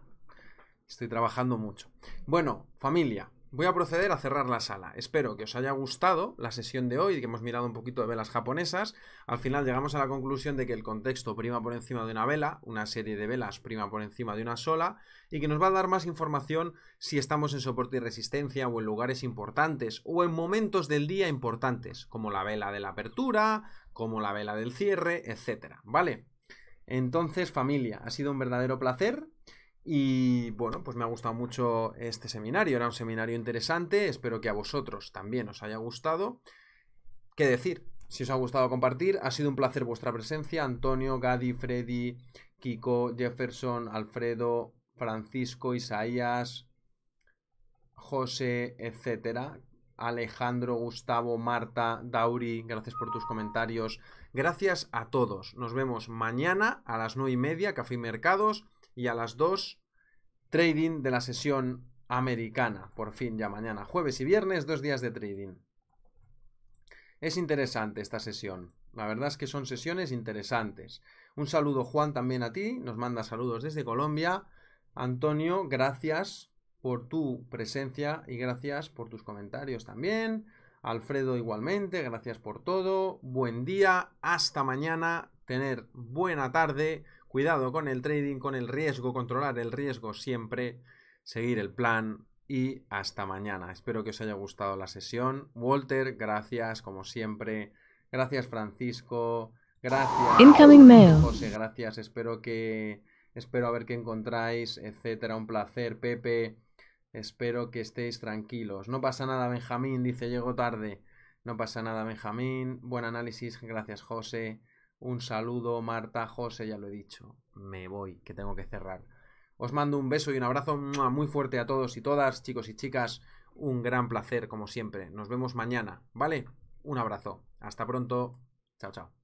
Estoy trabajando mucho. Bueno, familia, voy a proceder a cerrar la sala. Espero que os haya gustado la sesión de hoy, que hemos mirado un poquito de velas japonesas. Al final llegamos a la conclusión de que el contexto prima por encima de una vela, una serie de velas prima por encima de una sola, y que nos va a dar más información si estamos en soporte y resistencia o en lugares importantes o en momentos del día importantes, como la vela de la apertura, como la vela del cierre, etcétera, ¿vale? Entonces, familia, ha sido un verdadero placer. Y bueno, pues me ha gustado mucho este seminario. Era un seminario interesante. Espero que a vosotros también os haya gustado. ¿Qué decir? Si os ha gustado compartir, ha sido un placer vuestra presencia. Antonio, Gadi, Freddy, Kiko, Jefferson, Alfredo, Francisco, Isaías, José, etcétera. Alejandro, Gustavo, Marta, Dauri, gracias por tus comentarios. Gracias a todos. Nos vemos mañana a las 9 y media, Café Mercados, y a las 2, trading de la sesión americana. Por fin, ya mañana, jueves y viernes, dos días de trading. Es interesante esta sesión. La verdad es que son sesiones interesantes. Un saludo, Juan, también a ti. Nos manda saludos desde Colombia. Antonio, gracias por tu presencia y gracias por tus comentarios también. Alfredo igualmente, gracias por todo. Buen día, hasta mañana. Tener buena tarde. Cuidado con el trading, con el riesgo, controlar el riesgo siempre. Seguir el plan y hasta mañana. Espero que os haya gustado la sesión. Walter, gracias como siempre. Gracias Francisco. Gracias. Incoming mail. José, gracias. Espero que espero a ver qué encontráis, etcétera. Un placer, Pepe. Espero que estéis tranquilos. No pasa nada, Benjamín, dice, llego tarde. No pasa nada, Benjamín. Buen análisis, gracias, José. Un saludo, Marta, José, ya lo he dicho. Me voy, que tengo que cerrar. Os mando un beso y un abrazo muy fuerte a todos y todas, chicos y chicas. Un gran placer, como siempre. Nos vemos mañana, ¿vale? Un abrazo. Hasta pronto. Chao, chao.